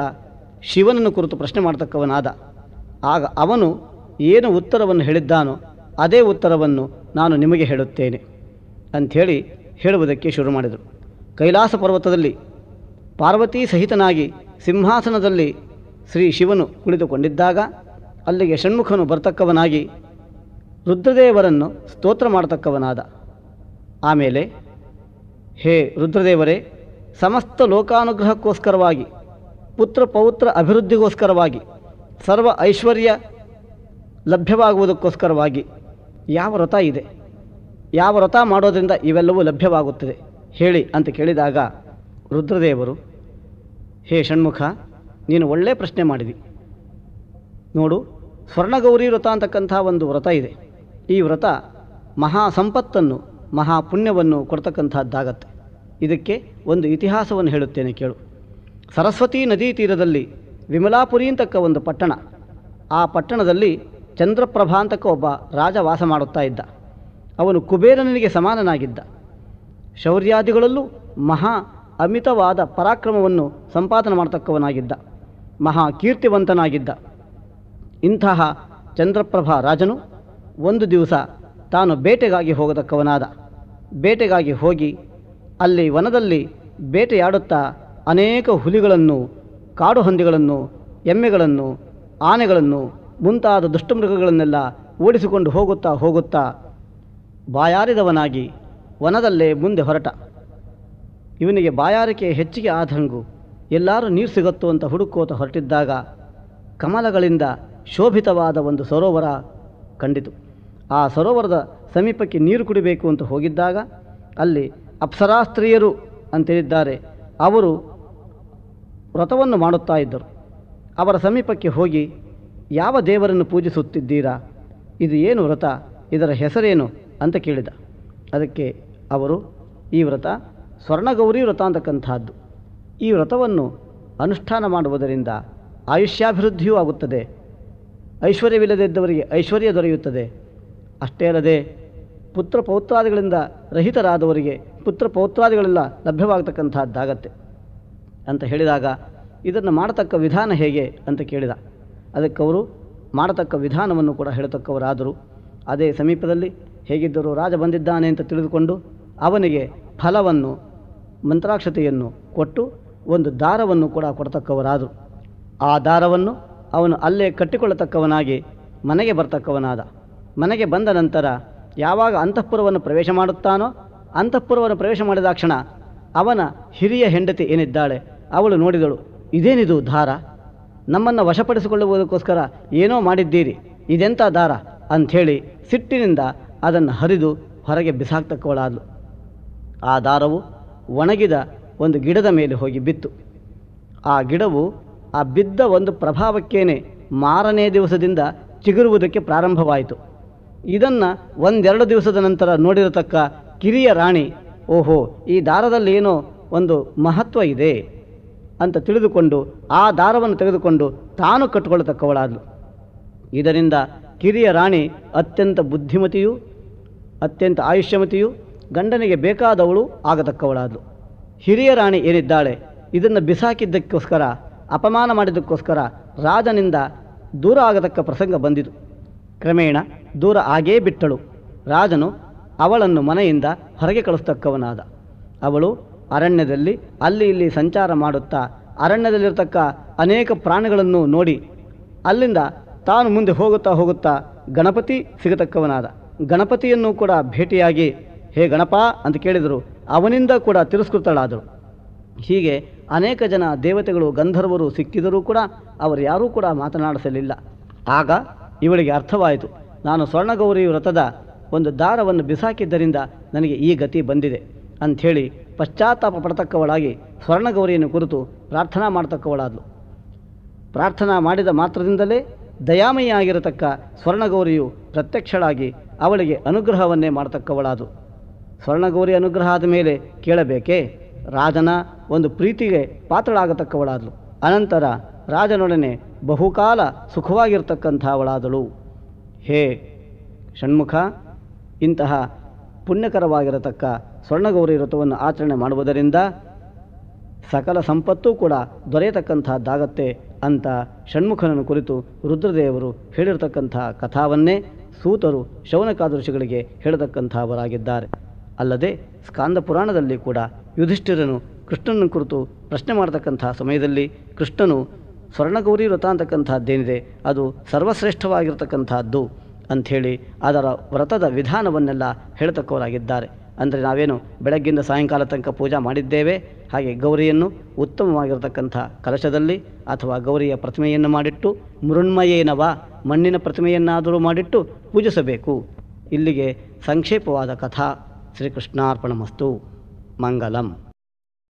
ಶಿವನನ್ನು ಕುರಿತು ಪ್ರಶ್ನೆ ಮಾಡತಕ್ಕವನಾದ ಆಗ ಅವನು ಏನು ಉತ್ತರವನ್ನು ಹೇಳಿದ್ದಾನೋ ಅದೇ ಉತ್ತರವನ್ನು ನಾನು ನಿಮಗೆ ಹೇಳುತ್ತೇನೆ ಅಂಥೇಳಿ ಹೇಳುವುದಕ್ಕೆ ಶುರು ಮಾಡಿದರು ಕೈಲಾಸ ಪರ್ವತದಲ್ಲಿ ಪಾರ್ವತಿ ಸಹಿತನಾಗಿ ಸಿಂಹಾಸನದಲ್ಲಿ ಶ್ರೀ ಶಿವನು ಕುಳಿತುಕೊಂಡಿದ್ದಾಗ ಅಲ್ಲಿಗೆ ಷಣ್ಮುಖನು ಬರ್ತಕ್ಕವನಾಗಿ ರುದ್ರದೇವರನ್ನು ಸ್ತೋತ್ರ ಮಾಡತಕ್ಕವನಾದ ಆಮೇಲೆ ಹೇ ರುದ್ರದೇವರೇ ಸಮಸ್ತ ಲೋಕಾನುಗ್ರಹಕ್ಕೋಸ್ಕರವಾಗಿ ಪುತ್ರ ಪೌತ್ರ ಅಭಿವೃದ್ಧಿಗೋಸ್ಕರವಾಗಿ ಸರ್ವ ಐಶ್ವರ್ಯ ಲಭ್ಯವಾಗುವುದಕ್ಕೋಸ್ಕರವಾಗಿ ಯಾವ ವ್ರತ ಇದೆ ಯಾವ ವ್ರತ ಮಾಡೋದರಿಂದ ಇವೆಲ್ಲವೂ ಲಭ್ಯವಾಗುತ್ತದೆ ಹೇಳಿ ಅಂತ ಕೇಳಿದಾಗ ರುದ್ರದೇವರು ಹೇ ಷಣ್ಮುಖ ನೀನು ಒಳ್ಳೆಯ ಪ್ರಶ್ನೆ ಮಾಡಿದಿ ನೋಡು ಸ್ವರ್ಣಗೌರಿ ವ್ರತ ಅಂತಕ್ಕಂಥ ಒಂದು ವ್ರತ ಇದೆ ಈ ವ್ರತ ಮಹಾ ಸಂಪತ್ತನ್ನು ಮಹಾ ಪುಣ್ಯವನ್ನು ಕೊಡ್ತಕ್ಕಂಥದ್ದಾಗತ್ತೆ ಇದಕ್ಕೆ ಒಂದು ಇತಿಹಾಸವನ್ನು ಹೇಳುತ್ತೇನೆ ಕೇಳು ಸರಸ್ವತಿ ನದಿ ತೀರದಲ್ಲಿ ವಿಮಲಾಪುರಿ ಅಂತಕ್ಕ ಒಂದು ಪಟ್ಟಣ ಆ ಪಟ್ಟಣದಲ್ಲಿ ಚಂದ್ರಪ್ರಭಾ ಅಂತಕ್ಕ ಒಬ್ಬ ರಾಜ ವಾಸ ಮಾಡುತ್ತಾ ಇದ್ದ ಅವನು ಕುಬೇರನಿಗೆ ಸಮಾನನಾಗಿದ್ದ ಶೌರ್ಯಾದಿಗಳಲ್ಲೂ ಮಹಾ ಅಮಿತವಾದ ಪರಾಕ್ರಮವನ್ನು ಸಂಪಾದನೆ ಮಾಡತಕ್ಕವನಾಗಿದ್ದ ಮಹಾ ಕೀರ್ತಿವಂತನಾಗಿದ್ದ ಇಂತಹ ಚಂದ್ರಪ್ರಭಾ ರಾಜನು ಒಂದು ದಿವಸ ತಾನು ಬೇಟೆಗಾಗಿ ಹೋಗದಕ್ಕವನಾದ ಬೇಟೆಗಾಗಿ ಹೋಗಿ ಅಲ್ಲಿ ವನದಲ್ಲಿ ಬೇಟೆಯಾಡುತ್ತಾ ಅನೇಕ ಹುಲಿಗಳನ್ನು ಕಾಡು ಹಂದಿಗಳನ್ನು ಎಮ್ಮೆಗಳನ್ನು ಆನೆಗಳನ್ನು ಮುಂತಾದ ದುಷ್ಟಮೃಗಗಳನ್ನೆಲ್ಲ ಓಡಿಸಿಕೊಂಡು ಹೋಗುತ್ತಾ ಹೋಗುತ್ತಾ ಬಾಯಾರಿದವನಾಗಿ ವನದಲ್ಲೇ ಮುಂದೆ ಹೊರಟ ಇವನಿಗೆ ಬಾಯಾರಿಕೆ ಹೆಚ್ಚಿಗೆ ಆದಂಗು ಎಲ್ಲರೂ ನೀರು ಸಿಗುತ್ತೋ ಅಂತ ಹುಡುಕೋತ ಹೊರಟಿದ್ದಾಗ ಕಮಲಗಳಿಂದ ಶೋಭಿತವಾದ ಒಂದು ಸರೋವರ ಕಂಡಿತು ಆ ಸರೋವರದ ಸಮೀಪಕ್ಕೆ ನೀರು ಕುಡಿಬೇಕು ಅಂತ ಹೋಗಿದ್ದಾಗ ಅಲ್ಲಿ ಅಪ್ಸರಾಸ್ತ್ರೀಯರು ಅಂತೇಳಿದ್ದಾರೆ ಅವರು ವ್ರತವನ್ನು ಮಾಡುತ್ತಾ ಇದ್ದರು ಅವರ ಸಮೀಪಕ್ಕೆ ಹೋಗಿ ಯಾವ ದೇವರನ್ನು ಪೂಜಿಸುತ್ತಿದ್ದೀರಾ ಇದು ಏನು ವ್ರತ ಇದರ ಹೆಸರೇನು ಅಂತ ಕೇಳಿದ ಅದಕ್ಕೆ ಅವರು ಈ ವ್ರತ ಸ್ವರ್ಣಗೌರಿ ವ್ರತ ಅಂತಕ್ಕಂಥದ್ದು ಈ ವ್ರತವನ್ನು ಅನುಷ್ಠಾನ ಮಾಡುವುದರಿಂದ ಆಯುಷ್ಯಾಭಿವೃದ್ಧಿಯೂ ಆಗುತ್ತದೆ ಐಶ್ವರ್ಯವಿಲ್ಲದಿದ್ದವರಿಗೆ ಐಶ್ವರ್ಯ ದೊರೆಯುತ್ತದೆ ಅಷ್ಟೇ ಅಲ್ಲದೆ ಪುತ್ರ ಪೌತ್ರಾದಿಗಳಿಂದ ರಹಿತರಾದವರಿಗೆ ಪುತ್ರ ಪೌತ್ರಾದಿಗಳೆಲ್ಲ ಲಭ್ಯವಾಗತಕ್ಕಂಥದ್ದಾಗತ್ತೆ ಅಂತ ಹೇಳಿದಾಗ ಇದನ್ನು ಮಾಡತಕ್ಕ ವಿಧಾನ ಹೇಗೆ ಅಂತ ಕೇಳಿದ ಅದಕ್ಕೆ ಅವರು ಮಾಡತಕ್ಕ ವಿಧಾನವನ್ನು ಕೂಡ ಹೇಳತಕ್ಕವರಾದರು ಅದೇ ಸಮೀಪದಲ್ಲಿ ಹೇಗಿದ್ದರೂ ರಾಜ ಬಂದಿದ್ದಾನೆ ಅಂತ ತಿಳಿದುಕೊಂಡು ಅವನಿಗೆ ಫಲವನ್ನು ಮಂತ್ರಾಕ್ಷತೆಯನ್ನು ಕೊಟ್ಟು ಒಂದು ದಾರವನ್ನು ಕೂಡ ಕೊಡತಕ್ಕವರಾದರು ಆ ದಾರವನ್ನು ಅವನು ಅಲ್ಲೇ ಕಟ್ಟಿಕೊಳ್ಳತಕ್ಕವನಾಗಿ ಮನೆಗೆ ಬರ್ತಕ್ಕವನಾದ ಮನೆಗೆ ಬಂದ ನಂತರ ಯಾವಾಗ ಅಂತಃಪುರವನ್ನು ಪ್ರವೇಶ ಮಾಡುತ್ತಾನೋ ಅಂತಃಪುರವನ್ನು ಪ್ರವೇಶ ಮಾಡಿದಾಕ್ಷಣ ಅವನ ಹಿರಿಯ ಹೆಂಡತಿ ಏನಿದ್ದಾಳೆ ಅವಳು ನೋಡಿದಳು ಇದೇನಿದು ದಾರ ನಮ್ಮನ್ನು ವಶಪಡಿಸಿಕೊಳ್ಳುವುದಕ್ಕೋಸ್ಕರ ಏನೋ ಮಾಡಿದ್ದೀರಿ ಇದೆಂಥ ದಾರ ಅಂಥೇಳಿ ಸಿಟ್ಟಿನಿಂದ ಅದನ್ನು ಹರಿದು ಹೊರಗೆ ಬಿಸಾಕ್ತಕ್ಕವಳಾದಳು ಆ ದಾರವು ಒಣಗಿದ ಒಂದು ಗಿಡದ ಮೇಲೆ ಹೋಗಿ ಬಿತ್ತು ಆ ಗಿಡವು ಆ ಬಿದ್ದ ಒಂದು ಪ್ರಭಾವಕ್ಕೇನೆ ಮಾರನೇ ದಿವಸದಿಂದ ಚಿಗುರುವುದಕ್ಕೆ ಪ್ರಾರಂಭವಾಯಿತು ಇದನ್ನು ಒಂದೆರಡು ದಿವಸದ ನಂತರ ನೋಡಿರತಕ್ಕ ಕಿರಿಯ ರಾಣಿ ಓಹೋ ಈ ದಾರದಲ್ಲಿ ಏನೋ ಒಂದು ಮಹತ್ವ ಇದೆ ಅಂತ ತಿಳಿದುಕೊಂಡು ಆ ದಾರವನ್ನು ತೆಗೆದುಕೊಂಡು ತಾನು ಕಟ್ಟಿಕೊಳ್ಳತಕ್ಕವಳಾದಳು ಇದರಿಂದ ಕಿರಿಯ ರಾಣಿ ಅತ್ಯಂತ ಬುದ್ಧಿಮತಿಯು ಅತ್ಯಂತ ಆಯುಷ್ಯಮತಿಯು ಗಂಡನಿಗೆ ಬೇಕಾದವಳು ಆಗತಕ್ಕವಳಾದಳು ಹಿರಿಯ ರಾಣಿ ಏನಿದ್ದಾಳೆ ಇದನ್ನು ಬಿಸಾಕಿದ್ದಕ್ಕೋಸ್ಕರ ಅಪಮಾನ ಮಾಡಿದ್ದಕ್ಕೋಸ್ಕರ ರಾಜನಿಂದ ದೂರ ಆಗತಕ್ಕ ಪ್ರಸಂಗ ಬಂದಿತು ಕ್ರಮೇಣ ದೂರ ಆಗೇ ಬಿಟ್ಟಳು ರಾಜನು ಅವಳನ್ನು ಮನೆಯಿಂದ ಹೊರಗೆ ಕಳಿಸ್ತಕ್ಕವನಾದ ಅವಳು ಅರಣ್ಯದಲ್ಲಿ ಅಲ್ಲಿ ಇಲ್ಲಿ ಸಂಚಾರ ಮಾಡುತ್ತಾ ಅರಣ್ಯದಲ್ಲಿರತಕ್ಕ ಅನೇಕ ಪ್ರಾಣಿಗಳನ್ನು ನೋಡಿ ಅಲ್ಲಿಂದ ತಾನು ಮುಂದೆ ಹೋಗುತ್ತಾ ಹೋಗುತ್ತಾ ಗಣಪತಿ ಸಿಗತಕ್ಕವನಾದ ಗಣಪತಿಯನ್ನು ಕೂಡ ಭೇಟಿಯಾಗಿ ಹೇ ಗಣಪ ಅಂತ ಕೇಳಿದರು ಅವನಿಂದ ಕೂಡ ತಿರಸ್ಕೃತಳಾದಳು ಹೀಗೆ ಅನೇಕ ಜನ ದೇವತೆಗಳು ಗಂಧರ್ವರು ಸಿಕ್ಕಿದರೂ ಕೂಡ ಅವರು ಯಾರೂ ಕೂಡ ಮಾತನಾಡಿಸಲಿಲ್ಲ ಆಗ ಇವಳಿಗೆ ಅರ್ಥವಾಯಿತು ನಾನು ಸ್ವರ್ಣಗೌರಿ ವ್ರತದ ಒಂದು ದಾರವನ್ನು ಬಿಸಾಕಿದ್ದರಿಂದ ನನಗೆ ಈ ಗತಿ ಬಂದಿದೆ ಅಂಥೇಳಿ ಪಶ್ಚಾತ್ತಾಪ ಪಡತಕ್ಕವಳಾಗಿ ಸ್ವರ್ಣಗೌರಿಯನ್ನು ಕುರಿತು ಪ್ರಾರ್ಥನಾ ಮಾಡತಕ್ಕವಳಾದಳು ಪ್ರಾರ್ಥನಾ ಮಾಡಿದ ಮಾತ್ರದಿಂದಲೇ ದಯಾಮಯಿಯಾಗಿರತಕ್ಕ ಸ್ವರ್ಣಗೌರಿಯು ಪ್ರತ್ಯಕ್ಷಳಾಗಿ ಅವಳಿಗೆ ಅನುಗ್ರಹವನ್ನೇ ಮಾಡತಕ್ಕವಳಾದಳು ಸ್ವರ್ಣಗೌರಿ ಅನುಗ್ರಹ ಆದ ಮೇಲೆ ಕೇಳಬೇಕೇ ರಾಜನ ಒಂದು ಪ್ರೀತಿಗೆ ಪಾತ್ರಳಾಗತಕ್ಕವಳಾದಳು ಅನಂತರ ರಾಜನೊಡನೆ ಬಹುಕಾಲ ಸುಖವಾಗಿರ್ತಕ್ಕಂಥವಳಾದಳು ಹೇ ಷಣ್ಮುಖ ಇಂತಹ ಪುಣ್ಯಕರವಾಗಿರತಕ್ಕ ಸ್ವರ್ಣಗೌರಿ ವ್ರತವನ್ನು ಆಚರಣೆ ಮಾಡುವುದರಿಂದ ಸಕಲ ಸಂಪತ್ತೂ ಕೂಡ ದೊರೆಯತಕ್ಕಂಥದ್ದಾಗತ್ತೆ ಅಂತ ಷಣ್ಮುಖನನ್ನು ಕುರಿತು ರುದ್ರದೇವರು ಹೇಳಿರತಕ್ಕಂಥ ಕಥಾವನ್ನೇ ಸೂತರು ಶೌನಕಾದೃಶಿಗಳಿಗೆ ಹೇಳತಕ್ಕಂಥವರಾಗಿದ್ದಾರೆ ಅಲ್ಲದೆ ಸ್ಕಾಂದ ಪುರಾಣದಲ್ಲಿ ಕೂಡ ಯುಧಿಷ್ಠಿರನು ಕೃಷ್ಣನ ಕುರಿತು ಪ್ರಶ್ನೆ ಮಾಡತಕ್ಕಂಥ ಸಮಯದಲ್ಲಿ ಕೃಷ್ಣನು ಸ್ವರ್ಣಗೌರಿ ವ್ರತ ಅಂತಕ್ಕಂಥದ್ದೇನಿದೆ ಅದು ಸರ್ವಶ್ರೇಷ್ಠವಾಗಿರತಕ್ಕಂಥದ್ದು ಅಂಥೇಳಿ ಅದರ ವ್ರತದ ವಿಧಾನವನ್ನೆಲ್ಲ ಹೇಳತಕ್ಕವರಾಗಿದ್ದಾರೆ ಅಂದರೆ ನಾವೇನು ಬೆಳಗ್ಗಿಂದ ಸಾಯಂಕಾಲ ತನಕ ಪೂಜಾ ಮಾಡಿದ್ದೇವೆ ಹಾಗೆ ಗೌರಿಯನ್ನು ಉತ್ತಮವಾಗಿರತಕ್ಕಂಥ ಕಲಶದಲ್ಲಿ ಅಥವಾ ಗೌರಿಯ ಪ್ರತಿಮೆಯನ್ನು ಮಾಡಿಟ್ಟು ಮೃಣ್ಮಯೇನವ ಮಣ್ಣಿನ ಪ್ರತಿಮೆಯನ್ನಾದರೂ ಮಾಡಿಟ್ಟು ಪೂಜಿಸಬೇಕು ಇಲ್ಲಿಗೆ ಸಂಕ್ಷೇಪವಾದ ಕಥಾ శ్రీకృష్ణార్పణమస్తు మంగళం